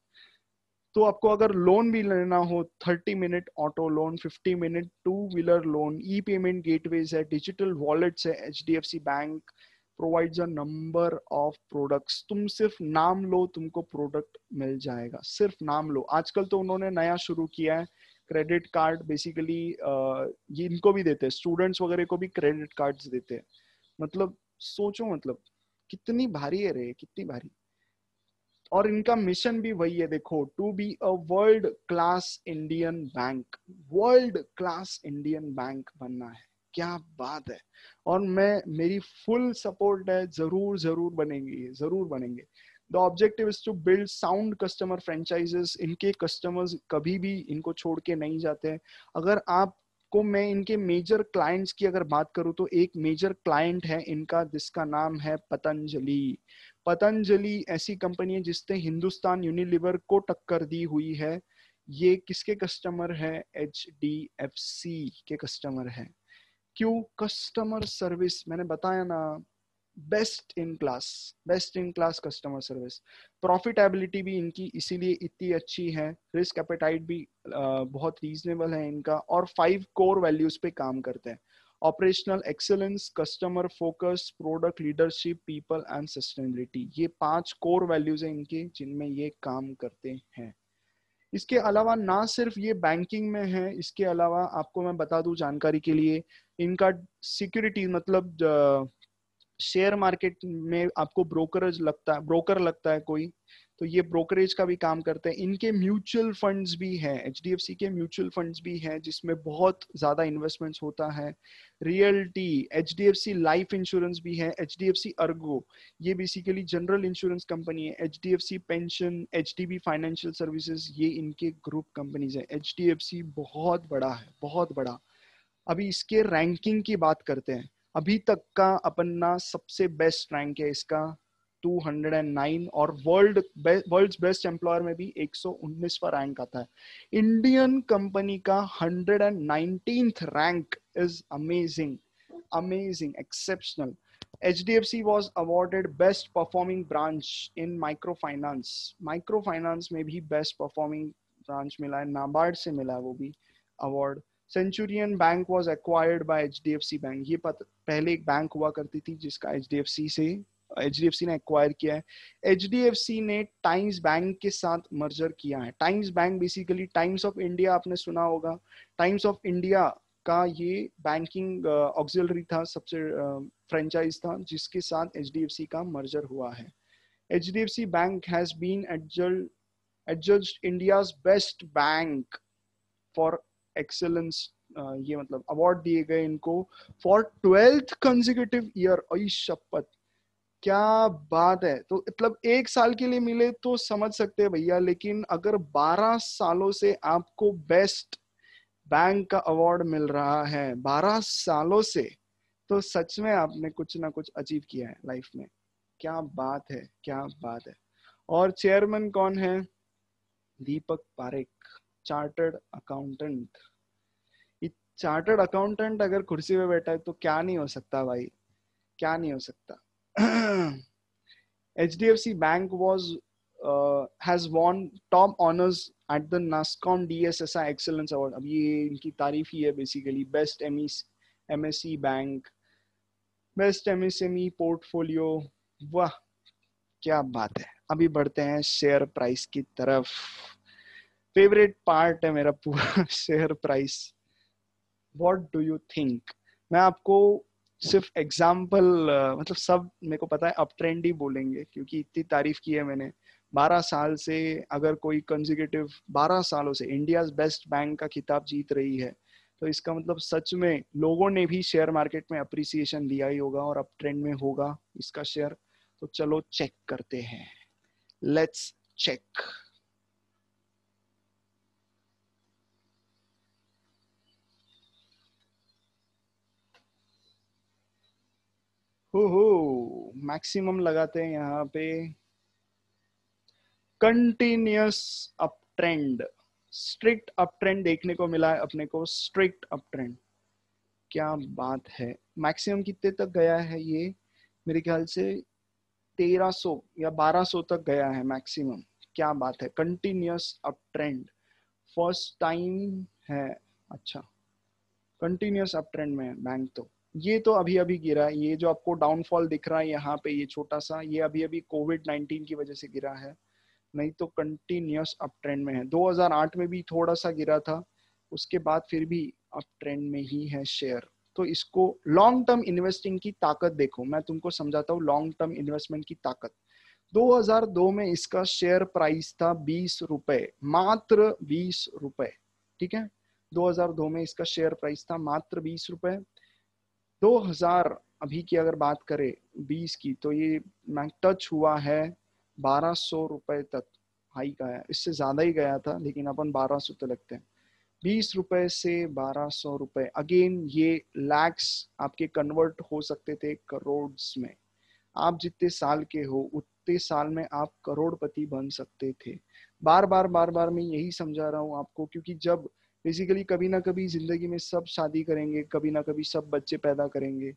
तो आपको अगर लोन भी लेना हो thirty minute auto loan fifty minute two wheeler loan e payment gateways है डिजिटल वॉलेट्स है H D F C bank provides a number of products तुम सिर्फ नाम लो तुमको प्रोडक्ट मिल जाएगा सिर्फ नाम लो आजकल तो उन्होंने नया शुरू किया है क्रेडिट कार्ड बेसिकली ये इनको भी देते हैं स्टूडेंट्स वगैरह को भी क्रेडिट कार्ड्स देते हैं मतलब सोचो मतलब कितनी भारी है रे कितनी भारी और इनका मिशन भी वही है देखो to be a world class Indian bank world class Indian bank बनना है क्या बात है और मैं मेरी फुल सपोर्ट है जरूर जरूर बनेंगे जरूर बनेंगे the objective is to build sound customer franchises इनके कस्टमर्स कभी भी इनको छोड़ के नहीं जाते हैं अगर आप को मैं इनके मेजर क्लाइंट्स की अगर बात करूं तो एक मेजर क्लाइंट है इनका जिसका नाम है पतंजलि पतंजलि ऐसी कंपनी है जिसने हिंदुस्तान यूनिलीवर को टक्कर दी हुई है ये किसके कस्टमर है एच डी एफ सी के कस्टमर है क्यों कस्टमर सर्विस मैंने बताया ना best in class best in class customer service profitability भी इनकी इसीलिए इतनी अच्छी है रिस्क एपेटाइट भी बहुत रीजनेबल है इनका और फाइव कोर वैल्यूज पे काम करते हैं operational excellence customer focus product leadership people and sustainability ये पांच कोर वैल्यूज है इनके जिनमें ये काम करते हैं इसके अलावा ना सिर्फ ये बैंकिंग में है इसके अलावा आपको मैं बता दू जानकारी के लिए इनका सिक्योरिटी मतलब शेयर मार्केट में आपको ब्रोकरज लगता है ब्रोकर लगता है कोई तो ये ब्रोकरेज का भी काम करते हैं इनके म्यूचुअल फंड्स भी हैं एच के म्यूचुअल फंड्स भी हैं जिसमें बहुत ज़्यादा इन्वेस्टमेंट्स होता है रियल्टी एच लाइफ इंश्योरेंस भी है एच अर्गो ये बेसिकली जनरल इंश्योरेंस कंपनी है H pension H financial services ये इनके ग्रुप कंपनीज है एच बहुत बड़ा है बहुत बड़ा अभी इसके रैंकिंग की बात करते हैं अभी तक का अपना सबसे बेस्ट रैंक है इसका 209 और वर्ल्ड वर्ल्ड बेस्ट एम्प्लॉयर में भी 119 पर रैंक आता है इंडियन कंपनी का 119th rank is amazing amazing exceptional HDFC was awarded best performing branch in microfinance. Microfinance में भी best performing branch मिला है नाबार्ड से मिला है वो भी award. Centurion bank was acquired by H D F C bank ये पत, पहले एक बैंक हुआ करती थी जिसका एच डी एफ सी से एच डी एफ सी ने एक्वायर किया है एच डी एफ सी ने टाइम्स बैंक के साथ मर्जर किया है Times bank basically Times of India आपने सुना होगा टाइम्स ऑफ इंडिया का ये बैंकिंग ऑक्सिलरी uh, था सबसे फ्रेंचाइज uh, था जिसके साथ एच डी एफ सी का मर्जर हुआ है H D F C bank has been adjudged adjust India best bank for excellence uh, ये मतलब अवार्ड दिए गए इनको फॉर ट्वेल्थ कंजिकेटिव ईयर शपथ क्या बात है तो मतलब एक साल के लिए मिले तो समझ सकते हैं भैया लेकिन अगर 12 सालों से आपको बेस्ट बैंक का अवार्ड मिल रहा है 12 सालों से तो सच में आपने कुछ ना कुछ अचीव किया है लाइफ में क्या बात है क्या बात है और चेयरमैन कौन है Deepak Parekh chartered accountant chartered accountant अगर कुर्सी पे बैठा है तो क्या नहीं हो सकता भाई क्या नहीं हो सकता H D F C bank was has won top honours at the NASSCOM D S S I excellence award अब ये इनकी तारीफ ही है basically best M E M S C bank best M S M E portfolio वाह क्या बात है अभी बढ़ते हैं शेयर प्राइस की तरफ फेवरेट पार्ट है मेरा पूरा share price what do you think मैं आपको सिर्फ एग्जाम्पल मतलब सब मेरे को पता है अप ट्रेंड ही बोलेंगे क्योंकि इतनी तारीफ की है मैंने 12 साल से अगर कोई कंजिकेटिव 12 सालों से इंडिया बेस्ट बैंक का खिताब जीत रही है तो इसका मतलब सच में लोगों ने भी शेयर मार्केट में अप्रिसिएशन लिया ही होगा और अप ट्रेंड में होगा इसका शेयर तो चलो चेक करते हैं लेट्स चेक हो मैक्सिमम लगाते हैं यहाँ पे continuous up trend strict up trend देखने को मिला है अपने को स्ट्रिक्ट अप ट्रेंड क्या बात है मैक्सिमम कितने तक गया है ये मेरे ख्याल से 1300 या 1200 तक गया है मैक्सिमम क्या बात है continuous up trend first time है अच्छा कंटिन्यूस अप ट्रेंड में बैंक तो ये तो अभी अभी गिरा ये जो आपको डाउनफॉल दिख रहा है यहाँ पे ये छोटा सा ये अभी अभी कोविड नाइन्टीन की वजह से गिरा है नहीं तो कंटिन्यूस अप ट्रेंड में है 2008 में भी थोड़ा सा गिरा था उसके बाद फिर भी अप ट्रेंड में ही है शेयर तो इसको लॉन्ग टर्म इन्वेस्टिंग की ताकत देखो मैं तुमको समझाता हूँ लॉन्ग टर्म इन्वेस्टमेंट की ताकत 2002 में इसका शेयर प्राइस था बीस रुपए मात्र बीस रुपए ठीक है 2002 में इसका शेयर प्राइस था मात्र बीस रुपए 2000 अभी की अगर बात करें 20 की तो ये टच हुआ है बारह सौ रुपये तक हाई का है इससे ज़्यादा ही गया था लेकिन अपन बारह सौ तो लगते हैं बीस रुपए से बारह सौ रुपए अगेन ये लैक्स आपके कन्वर्ट हो सकते थे करोड़ में आप जितने साल के हो उतने साल में आप करोड़पति बन सकते थे बार बार बार बार मैं यही समझा रहा हूँ आपको क्योंकि जब बेसिकली कभी ना कभी जिंदगी में सब शादी करेंगे कभी ना कभी सब बच्चे पैदा करेंगे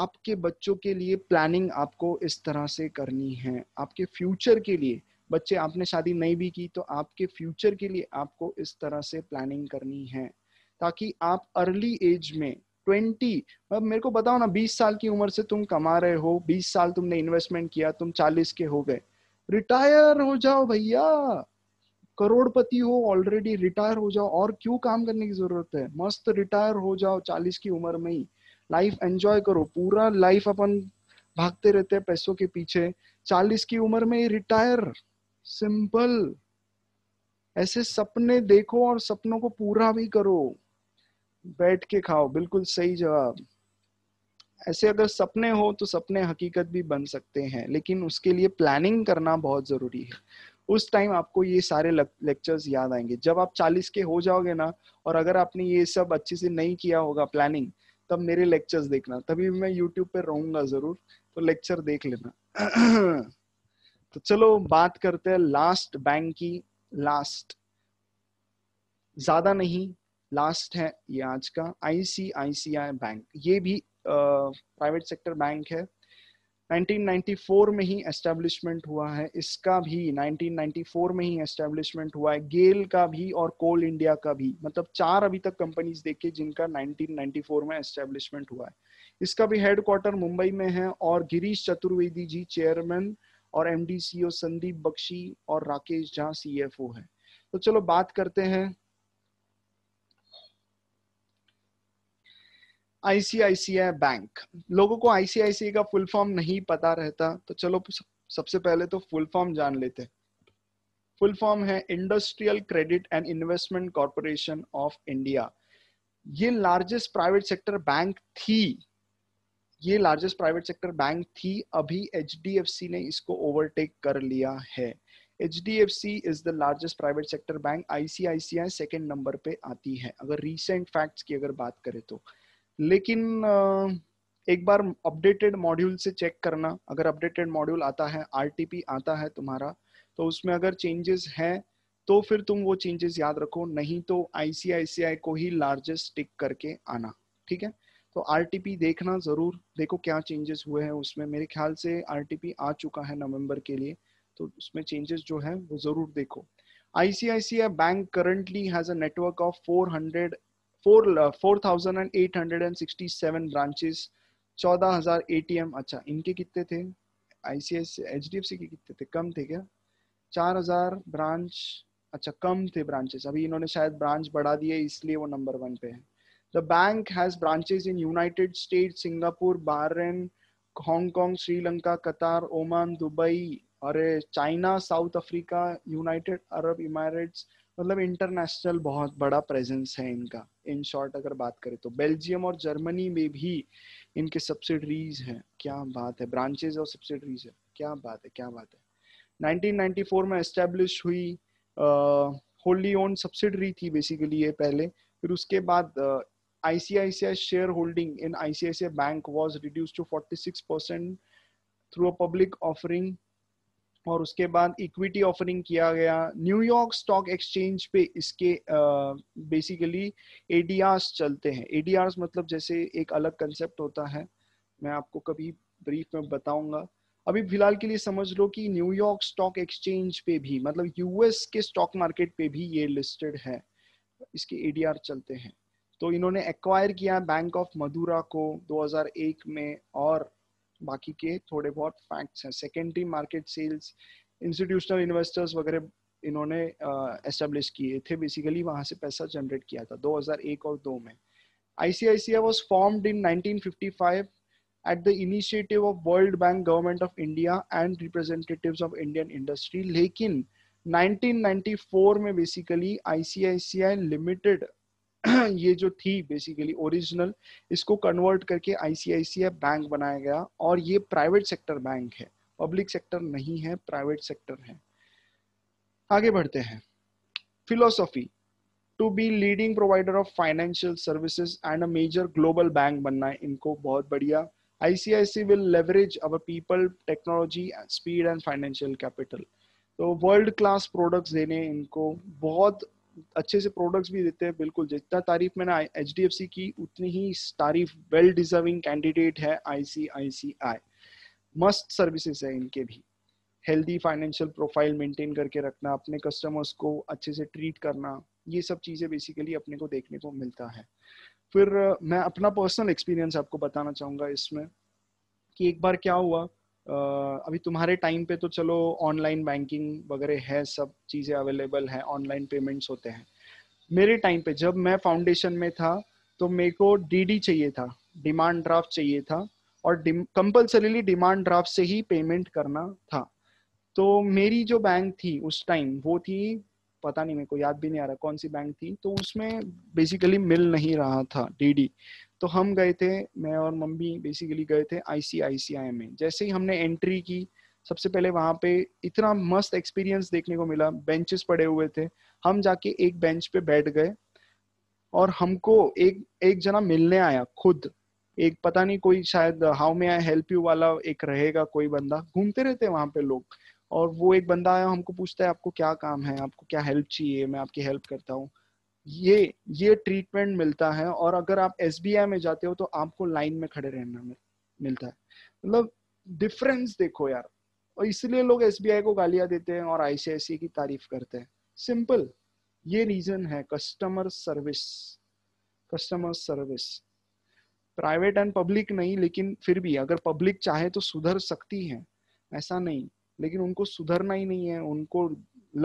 आपके बच्चों के लिए प्लानिंग आपको इस तरह से करनी है आपके फ्यूचर के लिए बच्चे आपने शादी नहीं भी की तो आपके फ्यूचर के लिए आपको इस तरह से प्लानिंग करनी है ताकि आप अर्ली एज में ट्वेंटी अब मेरे को बताओ ना बीस साल की उम्र से तुम कमा रहे हो बीस साल तुमने इन्वेस्टमेंट किया तुम चालीस के हो गए रिटायर हो जाओ भैया करोड़पति हो ऑलरेडी रिटायर हो जाओ और क्यों काम करने की जरूरत है मस्त रिटायर हो जाओ चालीस की उम्र में ही लाइफ एंजॉय करो पूरा लाइफ अपन भागते रहते हैं पैसों के पीछे चालीस की उम्र में रिटायर सिंपल ऐसे सपने देखो और सपनों को पूरा भी करो बैठ के खाओ बिल्कुल सही जवाब ऐसे अगर सपने हो तो सपने हकीकत भी बन सकते हैं लेकिन उसके लिए प्लानिंग करना बहुत जरूरी है उस टाइम आपको ये सारे लेक्चर्स याद आएंगे जब आप चालीस के हो जाओगे ना और अगर आपने ये सब अच्छे से नहीं किया होगा प्लानिंग तब मेरे लेक्चर्स देखना तभी मैं यूट्यूब पर रहूंगा जरूर तो लेक्चर देख लेना तो चलो बात करते हैं लास्ट बैंक की लास्ट ज्यादा नहीं लास्ट है ये आज का आईसीआईसीआई बैंक ये भी प्राइवेट सेक्टर बैंक है 1994 में ही एस्टेब्लिशमेंट हुआ है इसका भी 1994 में ही एस्टेब्लिशमेंट हुआ है गेल का भी और कोल इंडिया का भी मतलब चार अभी तक कंपनीज देखिए जिनका 1994 में एस्टेब्लिशमेंट हुआ है इसका भी हेडक्वार्टर मुंबई में है और गिरीश चतुर्वेदी जी चेयरमैन और एम संदीप बख्शी और राकेश झा सी है तो चलो बात करते हैं आईसीआईसीआई बैंक लोगों को आईसीआईसीआई का फुल फॉर्म नहीं पता रहता तो चलो सबसे पहले तो फुल फॉर्म जान लेते फुल फॉर्म है industrial credit and investment corporation of India ये लार्जेस्ट प्राइवेट सेक्टर बैंक थी ये लार्जेस्ट प्राइवेट सेक्टर बैंक थी अभी एच ने इसको ओवरटेक कर लिया है H D F C is the largest private sector bank ICICI second number पे आती है अगर रिसेंट फैक्ट्स की अगर बात करें तो लेकिन एक बार अपडेटेड मॉड्यूल से चेक करना अगर अपडेटेड मॉड्यूल आता है आरटीपी आता है तुम्हारा तो उसमें अगर चेंजेस हैं तो फिर तुम वो चेंजेस याद रखो नहीं तो आईसीआईसीआई को ही लार्जेस्ट टिक करके आना ठीक है तो आरटीपी देखना जरूर देखो क्या चेंजेस हुए हैं उसमें मेरे ख्याल से आर आ चुका है नवम्बर के लिए तो उसमें चेंजेस जो है वो जरूर देखो ICICI bank currently has a of four hundred four four thousand and eight hundred and sixty seven branches चौदह हजार ए टी एम अच्छा इनके कितने थे आईसीएस सी एच डी एफ सी के कितने थे कम थे क्या चार हजार ब्रांच अच्छा कम थे ब्रांचेस अभी इन्होंने शायद ब्रांच बढ़ा दिए इसलिए वो नंबर वन पे है the bank has branches in United State Singapore Bahrain Hong Kong Sri Lanka Qatar Oman Dubai अरे China South Africa United Arab Emirates मतलब इंटरनेशनल बहुत बड़ा प्रेजेंस है इनका इन शॉर्ट अगर बात करें तो बेल्जियम और जर्मनी में भी इनके सब्सिडरीज हैं क्या बात है ब्रांचेज और सब्सिडरीज है क्या बात है क्या बात है 1994 में एस्टेब्लिश हुई होली ओन सब्सिडरी थी बेसिकली ये पहले फिर उसके बाद ICICI share holding in ICICI bank was reduce to six percent through a public offering और उसके बाद इक्विटी ऑफरिंग किया गया न्यूयॉर्क स्टॉक एक्सचेंज पे इसके बेसिकली एडीआर चलते हैं एडीआर मतलब जैसे एक अलग कंसेप्ट होता है मैं आपको कभी ब्रीफ में बताऊंगा अभी फिलहाल के लिए समझ लो कि न्यूयॉर्क स्टॉक एक्सचेंज पे भी मतलब यूएस के स्टॉक मार्केट पे भी ये लिस्टेड है इसके एडीआर चलते हैं तो इन्होंने एक्वायर किया बैंक ऑफ मदुरा को 2001 में और बाकी के थोड़े बहुत फैक्ट्स हैं secondary market sales institutional investors वगैरह इन्होंने एस्टेब्लिश किए थे बेसिकली वहां से पैसा जनरेट किया था 2001 और 2 में ICICI was formed in 1955 at the initiative of World Bank government of India and representatives of Indian industry लेकिन 1994 में बेसिकली आईसीआईसीआई लिमिटेड ये जो थी बेसिकली ओरिजिनल इसको कन्वर्ट करके आईसीआईसीआई बैंक बनाया गया और ये प्राइवेट सेक्टर बैंक है पब्लिक सेक्टर नहीं है प्राइवेट सेक्टर है आगे बढ़ते हैं philosophy to be leading provider of financial services and a major global bank बनना है इनको बहुत बढ़िया ICICI will leverage our people technology speed and financial capital तो वर्ल्ड क्लास प्रोडक्ट्स देने इनको बहुत अच्छे से प्रोडक्ट्स भी देते हैं बिल्कुल जितना तारीफ मैंने एच डी एफ सी की उतनी ही तारीफ वेल डिजर्विंग कैंडिडेट है आई C I C I must services है इनके भी हेल्दी फाइनेंशियल प्रोफाइल मेंटेन करके रखना अपने कस्टमर्स को अच्छे से ट्रीट करना ये सब चीज़ें बेसिकली अपने को देखने को मिलता है फिर मैं अपना पर्सनल एक्सपीरियंस आपको बताना चाहूंगा इसमें कि एक बार क्या हुआ अभी तुम्हारे टाइम पे तो चलो ऑनलाइन बैंकिंग वगैरह है सब चीज़ें अवेलेबल है ऑनलाइन पेमेंट्स होते हैं मेरे टाइम पे जब मैं फाउंडेशन में था तो मेरे को डीडी चाहिए था डिमांड ड्राफ्ट चाहिए था और कंपल्सरीली डिमांड ड्राफ्ट से ही पेमेंट करना था तो मेरी जो बैंक थी उस टाइम वो थी पता नहीं मेरे को याद भी नहीं आ रहा कौन सी बैंक थी तो उसमें बेसिकली मिल नहीं रहा था डीडी तो हम गए थे मैं और मम्मी बेसिकली गए थे आईसीआईसीआई में जैसे ही हमने एंट्री की सबसे पहले वहां पे इतना मस्त एक्सपीरियंस देखने को मिला बेंचेस पड़े हुए थे हम जाके एक बेंच पे बैठ गए और हमको एक एक जना मिलने आया खुद एक पता नहीं कोई शायद हाउ में आई हेल्प यू वाला एक रहेगा कोई बंदा घूमते रहते हैं वहाँ पे लोग और वो एक बंदा आया हमको पूछता है आपको क्या काम है आपको क्या हेल्प चाहिए मैं आपकी हेल्प करता हूँ ये ये ट्रीटमेंट मिलता है और अगर आप एस में जाते हो तो आपको लाइन में खड़े रहना मिल, मिलता है मतलब डिफरेंस देखो यार और इसलिए लोग एस को गालियां देते हैं और आईसीआईसी की तारीफ करते हैं सिंपल ये रीजन है customer service customer service private and public नहीं लेकिन फिर भी अगर पब्लिक चाहे तो सुधर सकती है ऐसा नहीं लेकिन उनको सुधरना ही नहीं है उनको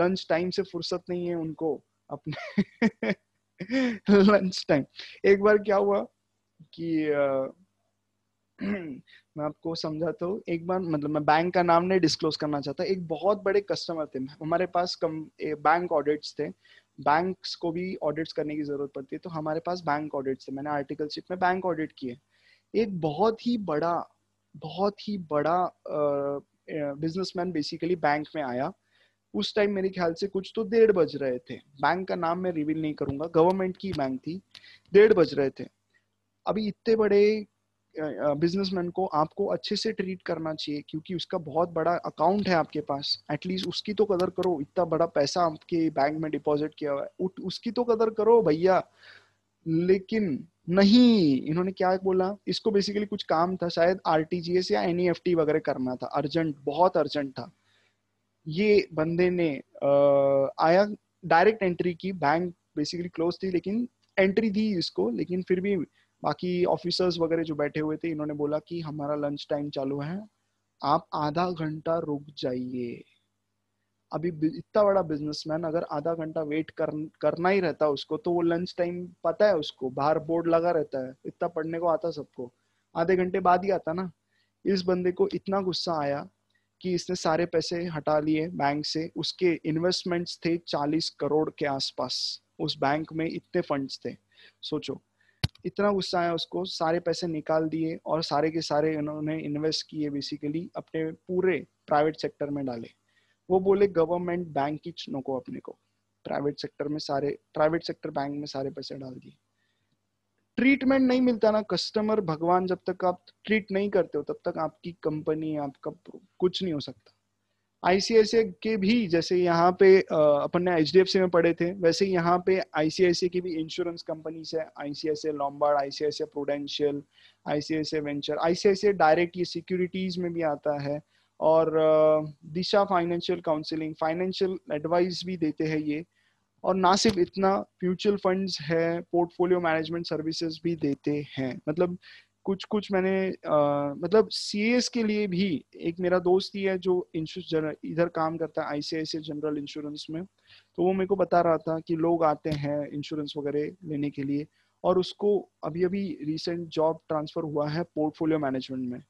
लंच टाइम से फुर्सत नहीं है उनको अपने लंच टाइम एक बार क्या हुआ कि uh, मैं आपको समझाता हूँ एक बार मतलब मैं बैंक का नाम नहीं डिस्क्लोज करना चाहता एक बहुत बड़े कस्टमर थे हमारे पास कम बैंक ऑडिट्स थे बैंक्स को भी ऑडिट्स करने की जरूरत पड़ती है तो हमारे पास बैंक ऑडिट्स थे मैंने आर्टिकल शिप में बैंक ऑडिट किए एक बहुत ही बड़ा बहुत ही बड़ा बिजनेसमैन बेसिकली बैंक में आया उस टाइम मेरे ख्याल से कुछ तो डेढ़ बज रहे थे बैंक का नाम मैं रिवील नहीं करूंगा गवर्नमेंट की बैंक थी डेढ़ बज रहे थे अभी इतने बड़े बिजनेसमैन को आपको अच्छे से ट्रीट करना चाहिए क्योंकि उसका बहुत बड़ा अकाउंट है आपके पास एटलीस्ट उसकी तो कदर करो इतना बड़ा पैसा आपके बैंक में डिपॉजिट किया हुआ है उसकी तो कदर करो भैया लेकिन नहीं इन्होंने क्या बोला इसको बेसिकली कुछ काम था शायद आर या एन e वगैरह करना था अर्जेंट बहुत अर्जेंट था ये बंदे ने आया डायरेक्ट एंट्री की बैंक बेसिकली क्लोज थी लेकिन एंट्री दी इसको लेकिन फिर भी बाकी ऑफिसर्स वगैरह जो बैठे हुए थे इन्होंने बोला कि हमारा लंच टाइम चालू है आप आधा घंटा रुक जाइए अभी इतना बड़ा बिजनेसमैन अगर आधा घंटा वेट कर, करना ही रहता उसको तो वो लंच टाइम पता है उसको बाहर बोर्ड लगा रहता है इतना पढ़ने को आता सबको आधे घंटे बाद ही आता ना इस बंदे को इतना गुस्सा आया कि इसने सारे पैसे हटा लिए बैंक से उसके इन्वेस्टमेंट्स थे 40 करोड़ के आसपास उस बैंक में इतने फंड्स थे सोचो इतना गुस्सा आया उसको सारे पैसे निकाल दिए और सारे के सारे उन्होंने इन्वेस्ट किए बेसिकली अपने पूरे प्राइवेट सेक्टर में डाले वो बोले गवर्नमेंट बैंक ही नको अपने को प्राइवेट सेक्टर में सारे प्राइवेट सेक्टर बैंक में सारे पैसे डाल दिए ट्रीटमेंट नहीं मिलता ना कस्टमर भगवान जब तक आप ट्रीट नहीं करते हो तब तक आपकी कंपनी आपका कुछ नहीं हो सकता आईसीआईसीआई के भी जैसे यहाँ पे अपन ने एच में पढ़े थे वैसे यहाँ पे आईसीआईसीआई की भी इंश्योरेंस कंपनीज है ICICI Lombard ICICI Prudential ICICI venture ICICI direct ये सिक्योरिटीज में भी आता है और Disha financial counselling financial advice भी देते हैं ये और ना सिर्फ इतना म्यूचुअल फंड्स है पोर्टफोलियो मैनेजमेंट सर्विसेज भी देते हैं मतलब कुछ कुछ मैंने आ, मतलब सी के लिए भी एक मेरा दोस्त ही है जो इंश्योरेंस इधर काम करता है आईसीआईसी जनरल इंश्योरेंस में तो वो मेरे को बता रहा था कि लोग आते हैं इंश्योरेंस वगैरह लेने के लिए और उसको अभी अभी रिसेंट जॉब ट्रांसफर हुआ है पोर्टफोलियो मैनेजमेंट में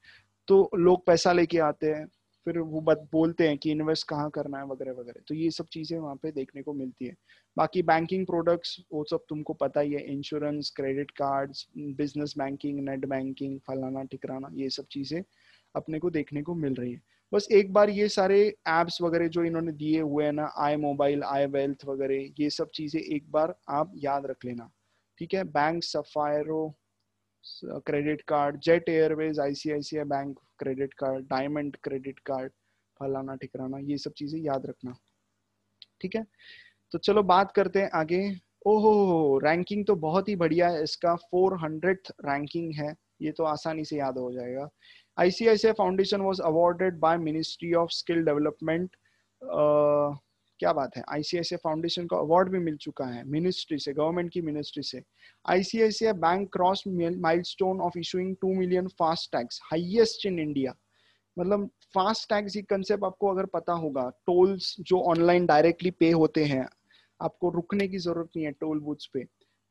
तो लोग पैसा लेके आते हैं फिर वो बात बोलते हैं कि इन्वेस्ट कहाँ करना है वगैरह वगैरह तो ये सब चीज़ें वहाँ पे देखने को मिलती है बाकी बैंकिंग प्रोडक्ट्स वो सब तुमको पता ही है insurance credit cards business banking net banking फलाना ठिकराना ये सब चीज़ें अपने को देखने को मिल रही है बस एक बार ये सारे ऐप्स वगैरह जो इन्होंने दिए हुए हैं ना आई मोबाइल आई वेल्थ वगैरह ये सब चीज़ें एक बार आप याद रख लेना ठीक है bank Sapphiro credit card Jet Airways ICICI bank credit card diamond credit card फलाना ठिकराना ये सब चीजें याद रखना ठीक है तो चलो बात करते हैं आगे ओहो रैंकिंग तो बहुत ही बढ़िया है इसका फोर हंड्रेड रैंकिंग है ये तो आसानी से याद हो जाएगा ICICI foundation was awarded by ministry of skill development क्या बात है आईसीआईसीआई फाउंडेशन का अवार्ड भी मिल चुका है मिनिस्ट्री से गवर्नमेंट की मिनिस्ट्री से ICICI bank cross milestone of issuing two million FASTags highest in India मतलब फास्ट टैक्स ही कंसेप्ट आपको अगर पता होगा टोल्स जो ऑनलाइन डायरेक्टली पे होते हैं आपको रुकने की जरूरत नहीं है टोल बूथ पे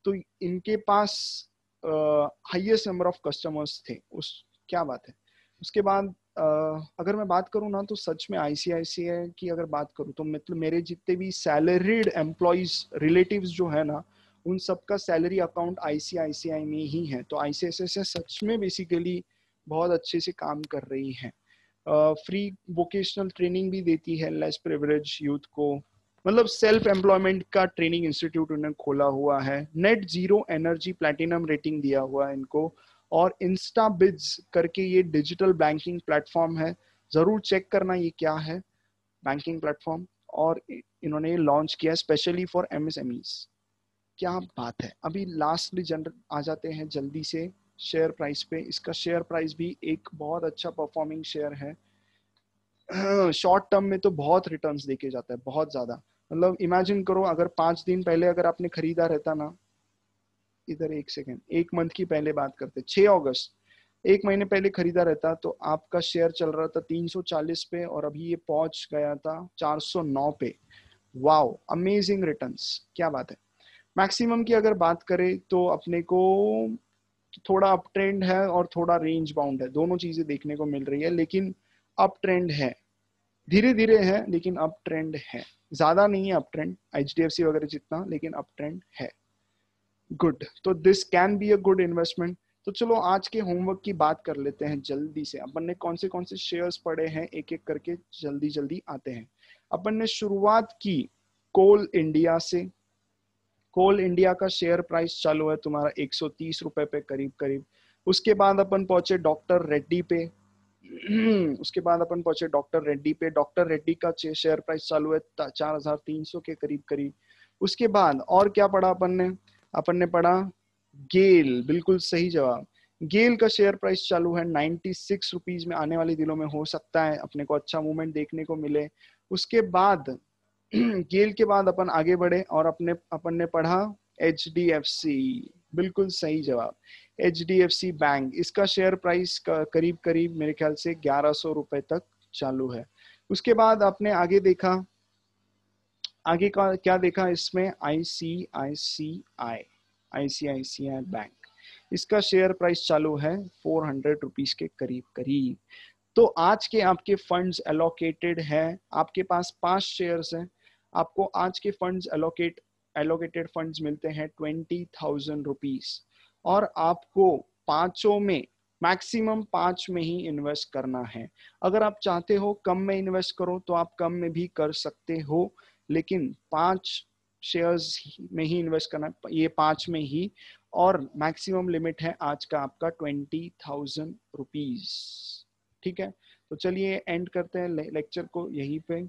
तो इनके पास हाइएस्ट नंबर ऑफ कस्टमर्स थे उस क्या बात है उसके बाद अगर मैं बात करूँ ना तो सच में आईसीआईसीआई की अगर बात करूँ तो मतलब मेरे जितने भी सैलरीड एम्प्लॉयज रिलेटिव जो है ना उन सबका सैलरी अकाउंट आईसीआईसीआई में ही है तो आईसीआईसीआई सच में बेसिकली बहुत अच्छे से काम कर रही है फ्री वोकेशनल ट्रेनिंग भी देती है लेस प्रिवरेज यूथ को मतलब सेल्फ एम्प्लॉयमेंट का ट्रेनिंग इंस्टीट्यूट उन्होंने खोला हुआ है net zero energy platinum rating दिया हुआ है इनको और इंस्टा बिज करके ये डिजिटल बैंकिंग प्लेटफॉर्म है ज़रूर चेक करना ये क्या है बैंकिंग प्लेटफॉर्म और इन्होंने लॉन्च किया स्पेशली फॉर एम क्या बात है अभी लास्टली जनरल आ जाते हैं जल्दी से शेयर प्राइस पे इसका शेयर प्राइस भी एक बहुत अच्छा परफॉर्मिंग शेयर है शॉर्ट टर्म में तो बहुत रिटर्न्स देखे जाता है बहुत ज़्यादा मतलब इमेजिन करो अगर पांच दिन पहले अगर आपने खरीदा रहता ना इधर एक सेकेंड एक मंथ की पहले बात करते छह अगस्त एक महीने पहले खरीदा रहता तो आपका शेयर चल रहा था 340 पे और अभी ये पहुंच गया था 409 पे वाओ अमेजिंग रिटर्न्स क्या बात है मैक्सिमम की अगर बात करें तो अपने को थोड़ा अप ट्रेंड है और थोड़ा रेंज बाउंड है दोनों चीजें देखने को मिल रही है लेकिन अप ट्रेंड है धीरे धीरे है लेकिन अप ट्रेंड है ज्यादा नहीं है अप ट्रेंड एच वगैरह जितना लेकिन अप ट्रेंड है गुड तो this can be a good investment तो चलो आज के होमवर्क की बात कर लेते हैं जल्दी से अपन ने कौन से कौन से शेयर्स पढ़े हैं एक एक करके जल्दी जल्दी आते हैं अपन ने शुरुआत की कोल इंडिया से कोल इंडिया का शेयर प्राइस चालू है तुम्हारा एक रुपए पे करीब करीब उसके बाद अपन पहुंचे डॉक्टर रेड्डी पे उसके बाद अपन पहुंचे डॉक्टर रेड्डी पे डॉक्टर रेड्डी का शेयर प्राइस चालू है चार हजार तीन सौ के करीब करीब उसके बाद और क्या पढ़ा अपन ने अपन ने पढ़ा गेल बिल्कुल सही जवाब गेल का शेयर प्राइस चालू है नाइन्टी सिक्स रुपीज में आने वाले दिनों में हो सकता है अपने को अच्छा मूवमेंट देखने को मिले उसके बाद गेल के बाद अपन आगे बढ़े और अपने अपन ने पढ़ा एच डी एफ सी बिल्कुल सही जवाब H D F C bank इसका शेयर प्राइस करीब करीब मेरे ख्याल से ग्यारह सौ रुपए तक चालू है उसके बाद आपने आगे देखा आगे का क्या देखा इसमें I C I C I I C I C I bank इसका शेयर प्राइस चालू है फोर हंड्रेड रुपीज के करीब करीब तो आज के आपके फंड्स एलोकेटेड है आपके पास पांच शेयर्स हैं आपको आज के फंड्स एलोकेट एलोकेटेड फंड्स मिलते हैं ट्वेंटी थाउजेंड रुपीज और आपको पांचों में मैक्सिमम पांच में ही इन्वेस्ट करना है अगर आप चाहते हो कम में इन्वेस्ट करो तो आप कम में भी कर सकते हो लेकिन पांच शेयर्स में ही इन्वेस्ट करना ये पांच में ही और मैक्सिमम लिमिट है आज का आपका ट्वेंटी थाउजेंड रुपीज ठीक है तो चलिए एंड करते हैं लेक्चर को यहीं पे